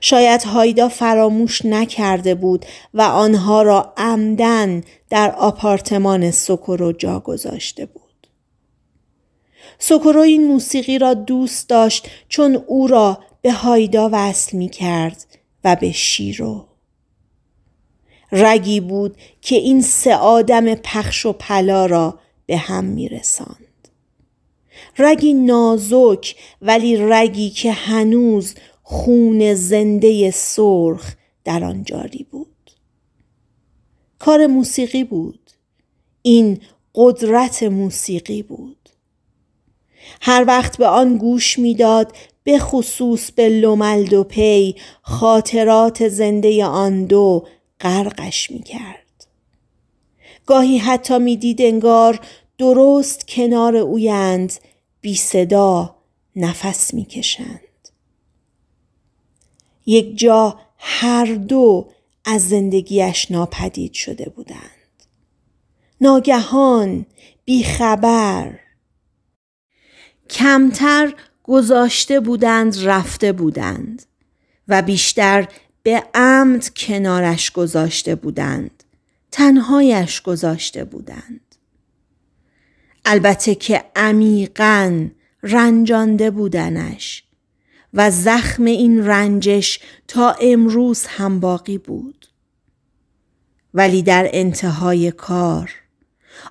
شاید هایدا فراموش نکرده بود و آنها را عمدن در آپارتمان سکرو جا گذاشته بود. سکرو این موسیقی را دوست داشت چون او را به هایدا وصل می کرد و به شیرو رگی بود که این سه آدم پخش و پلا را به هم می رساند. رگی نازک ولی رگی که هنوز خون زنده سرخ در آن جاری بود. کار موسیقی بود. این قدرت موسیقی بود. هر وقت به آن گوش میداد به خصوص به لملد و پی خاطرات زنده آن دو غرقش می کرد. گاهی حتی میدید انگار درست کنار اویند بی صدا نفس کشند یک جا هر دو از زندگیش ناپدید شده بودند ناگهان بیخبر کمتر گذاشته بودند رفته بودند و بیشتر به عمد کنارش گذاشته بودند تنهایش گذاشته بودند البته که عمیقا رنجانده بودنش و زخم این رنجش تا امروز هم باقی بود ولی در انتهای کار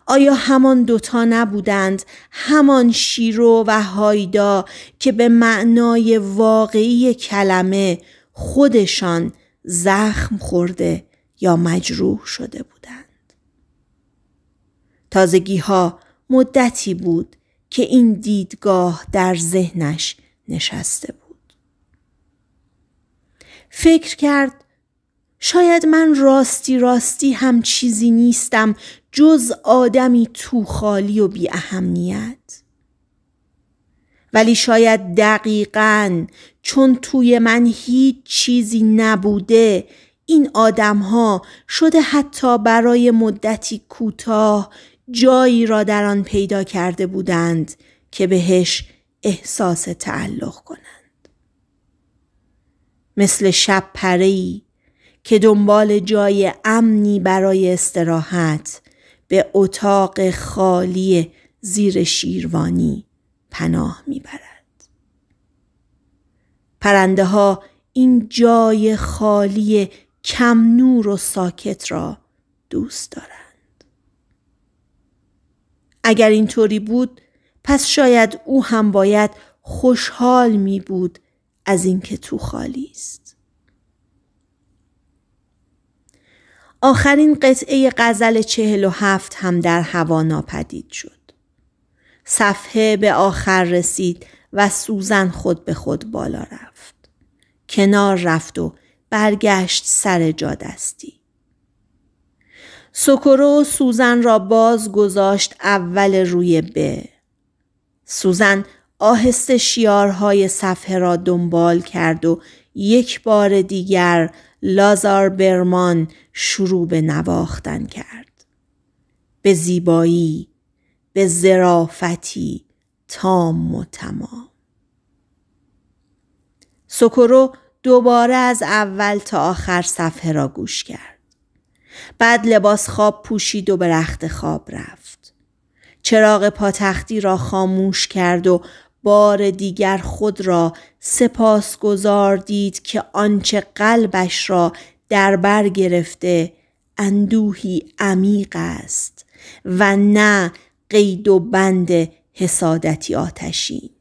آیا همان دوتا نبودند همان شیرو و هایدا که به معنای واقعی کلمه خودشان زخم خورده یا مجروح شده بودند تازگی ها مدتی بود که این دیدگاه در ذهنش نشسته بود فکر کرد شاید من راستی راستی هم چیزی نیستم جز آدمی تو خالی و بی اهمیت ولی شاید دقیقا چون توی من هیچ چیزی نبوده این آدم ها شده حتی برای مدتی کوتاه جایی را در آن پیدا کرده بودند که بهش احساس تعلق کنند مثل شب پرهی که دنبال جای امنی برای استراحت به اتاق خالی زیر شیروانی پناه میبرد. پرنده ها این جای خالی کم نور و ساکت را دوست دارند. اگر اینطوری بود پس شاید او هم باید خوشحال می بود از اینکه تو خالی است. آخرین قطعه غزل چهل و هفت هم در هوا ناپدید شد. صفحه به آخر رسید و سوزن خود به خود بالا رفت. کنار رفت و برگشت سر جادستی. سکرو سوزن را باز گذاشت اول روی به. سوزن آهسته شیارهای صفحه را دنبال کرد و یک بار دیگر لازار برمان شروع به نواختن کرد به زیبایی به زرافتی تام و تمام سکرو دوباره از اول تا آخر صفحه را گوش کرد بعد لباس خواب پوشید و به رخت خواب رفت چراغ پاتختی را خاموش کرد و بار دیگر خود را سپاسگزار دید که آنچه قلبش را در بر گرفته اندوهی عمیق است و نه قید و بند حسادتی آتشی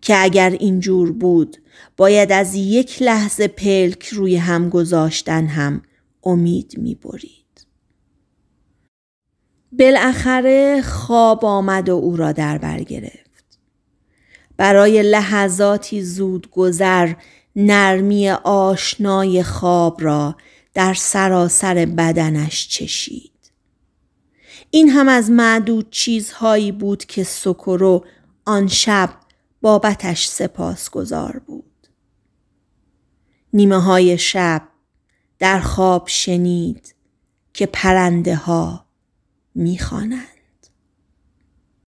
که اگر اینجور بود باید از یک لحظه پلک روی هم گذاشتن هم امید می برید. بالاخره خواب آمد و او را در بر گرفت. برای لحظاتی زود گذر نرمی آشنای خواب را در سراسر بدنش چشید. این هم از معدود چیزهایی بود که سکرو آن شب بابتش سپاسگزار بود. نیمه های شب در خواب شنید که پرنده ها خانند.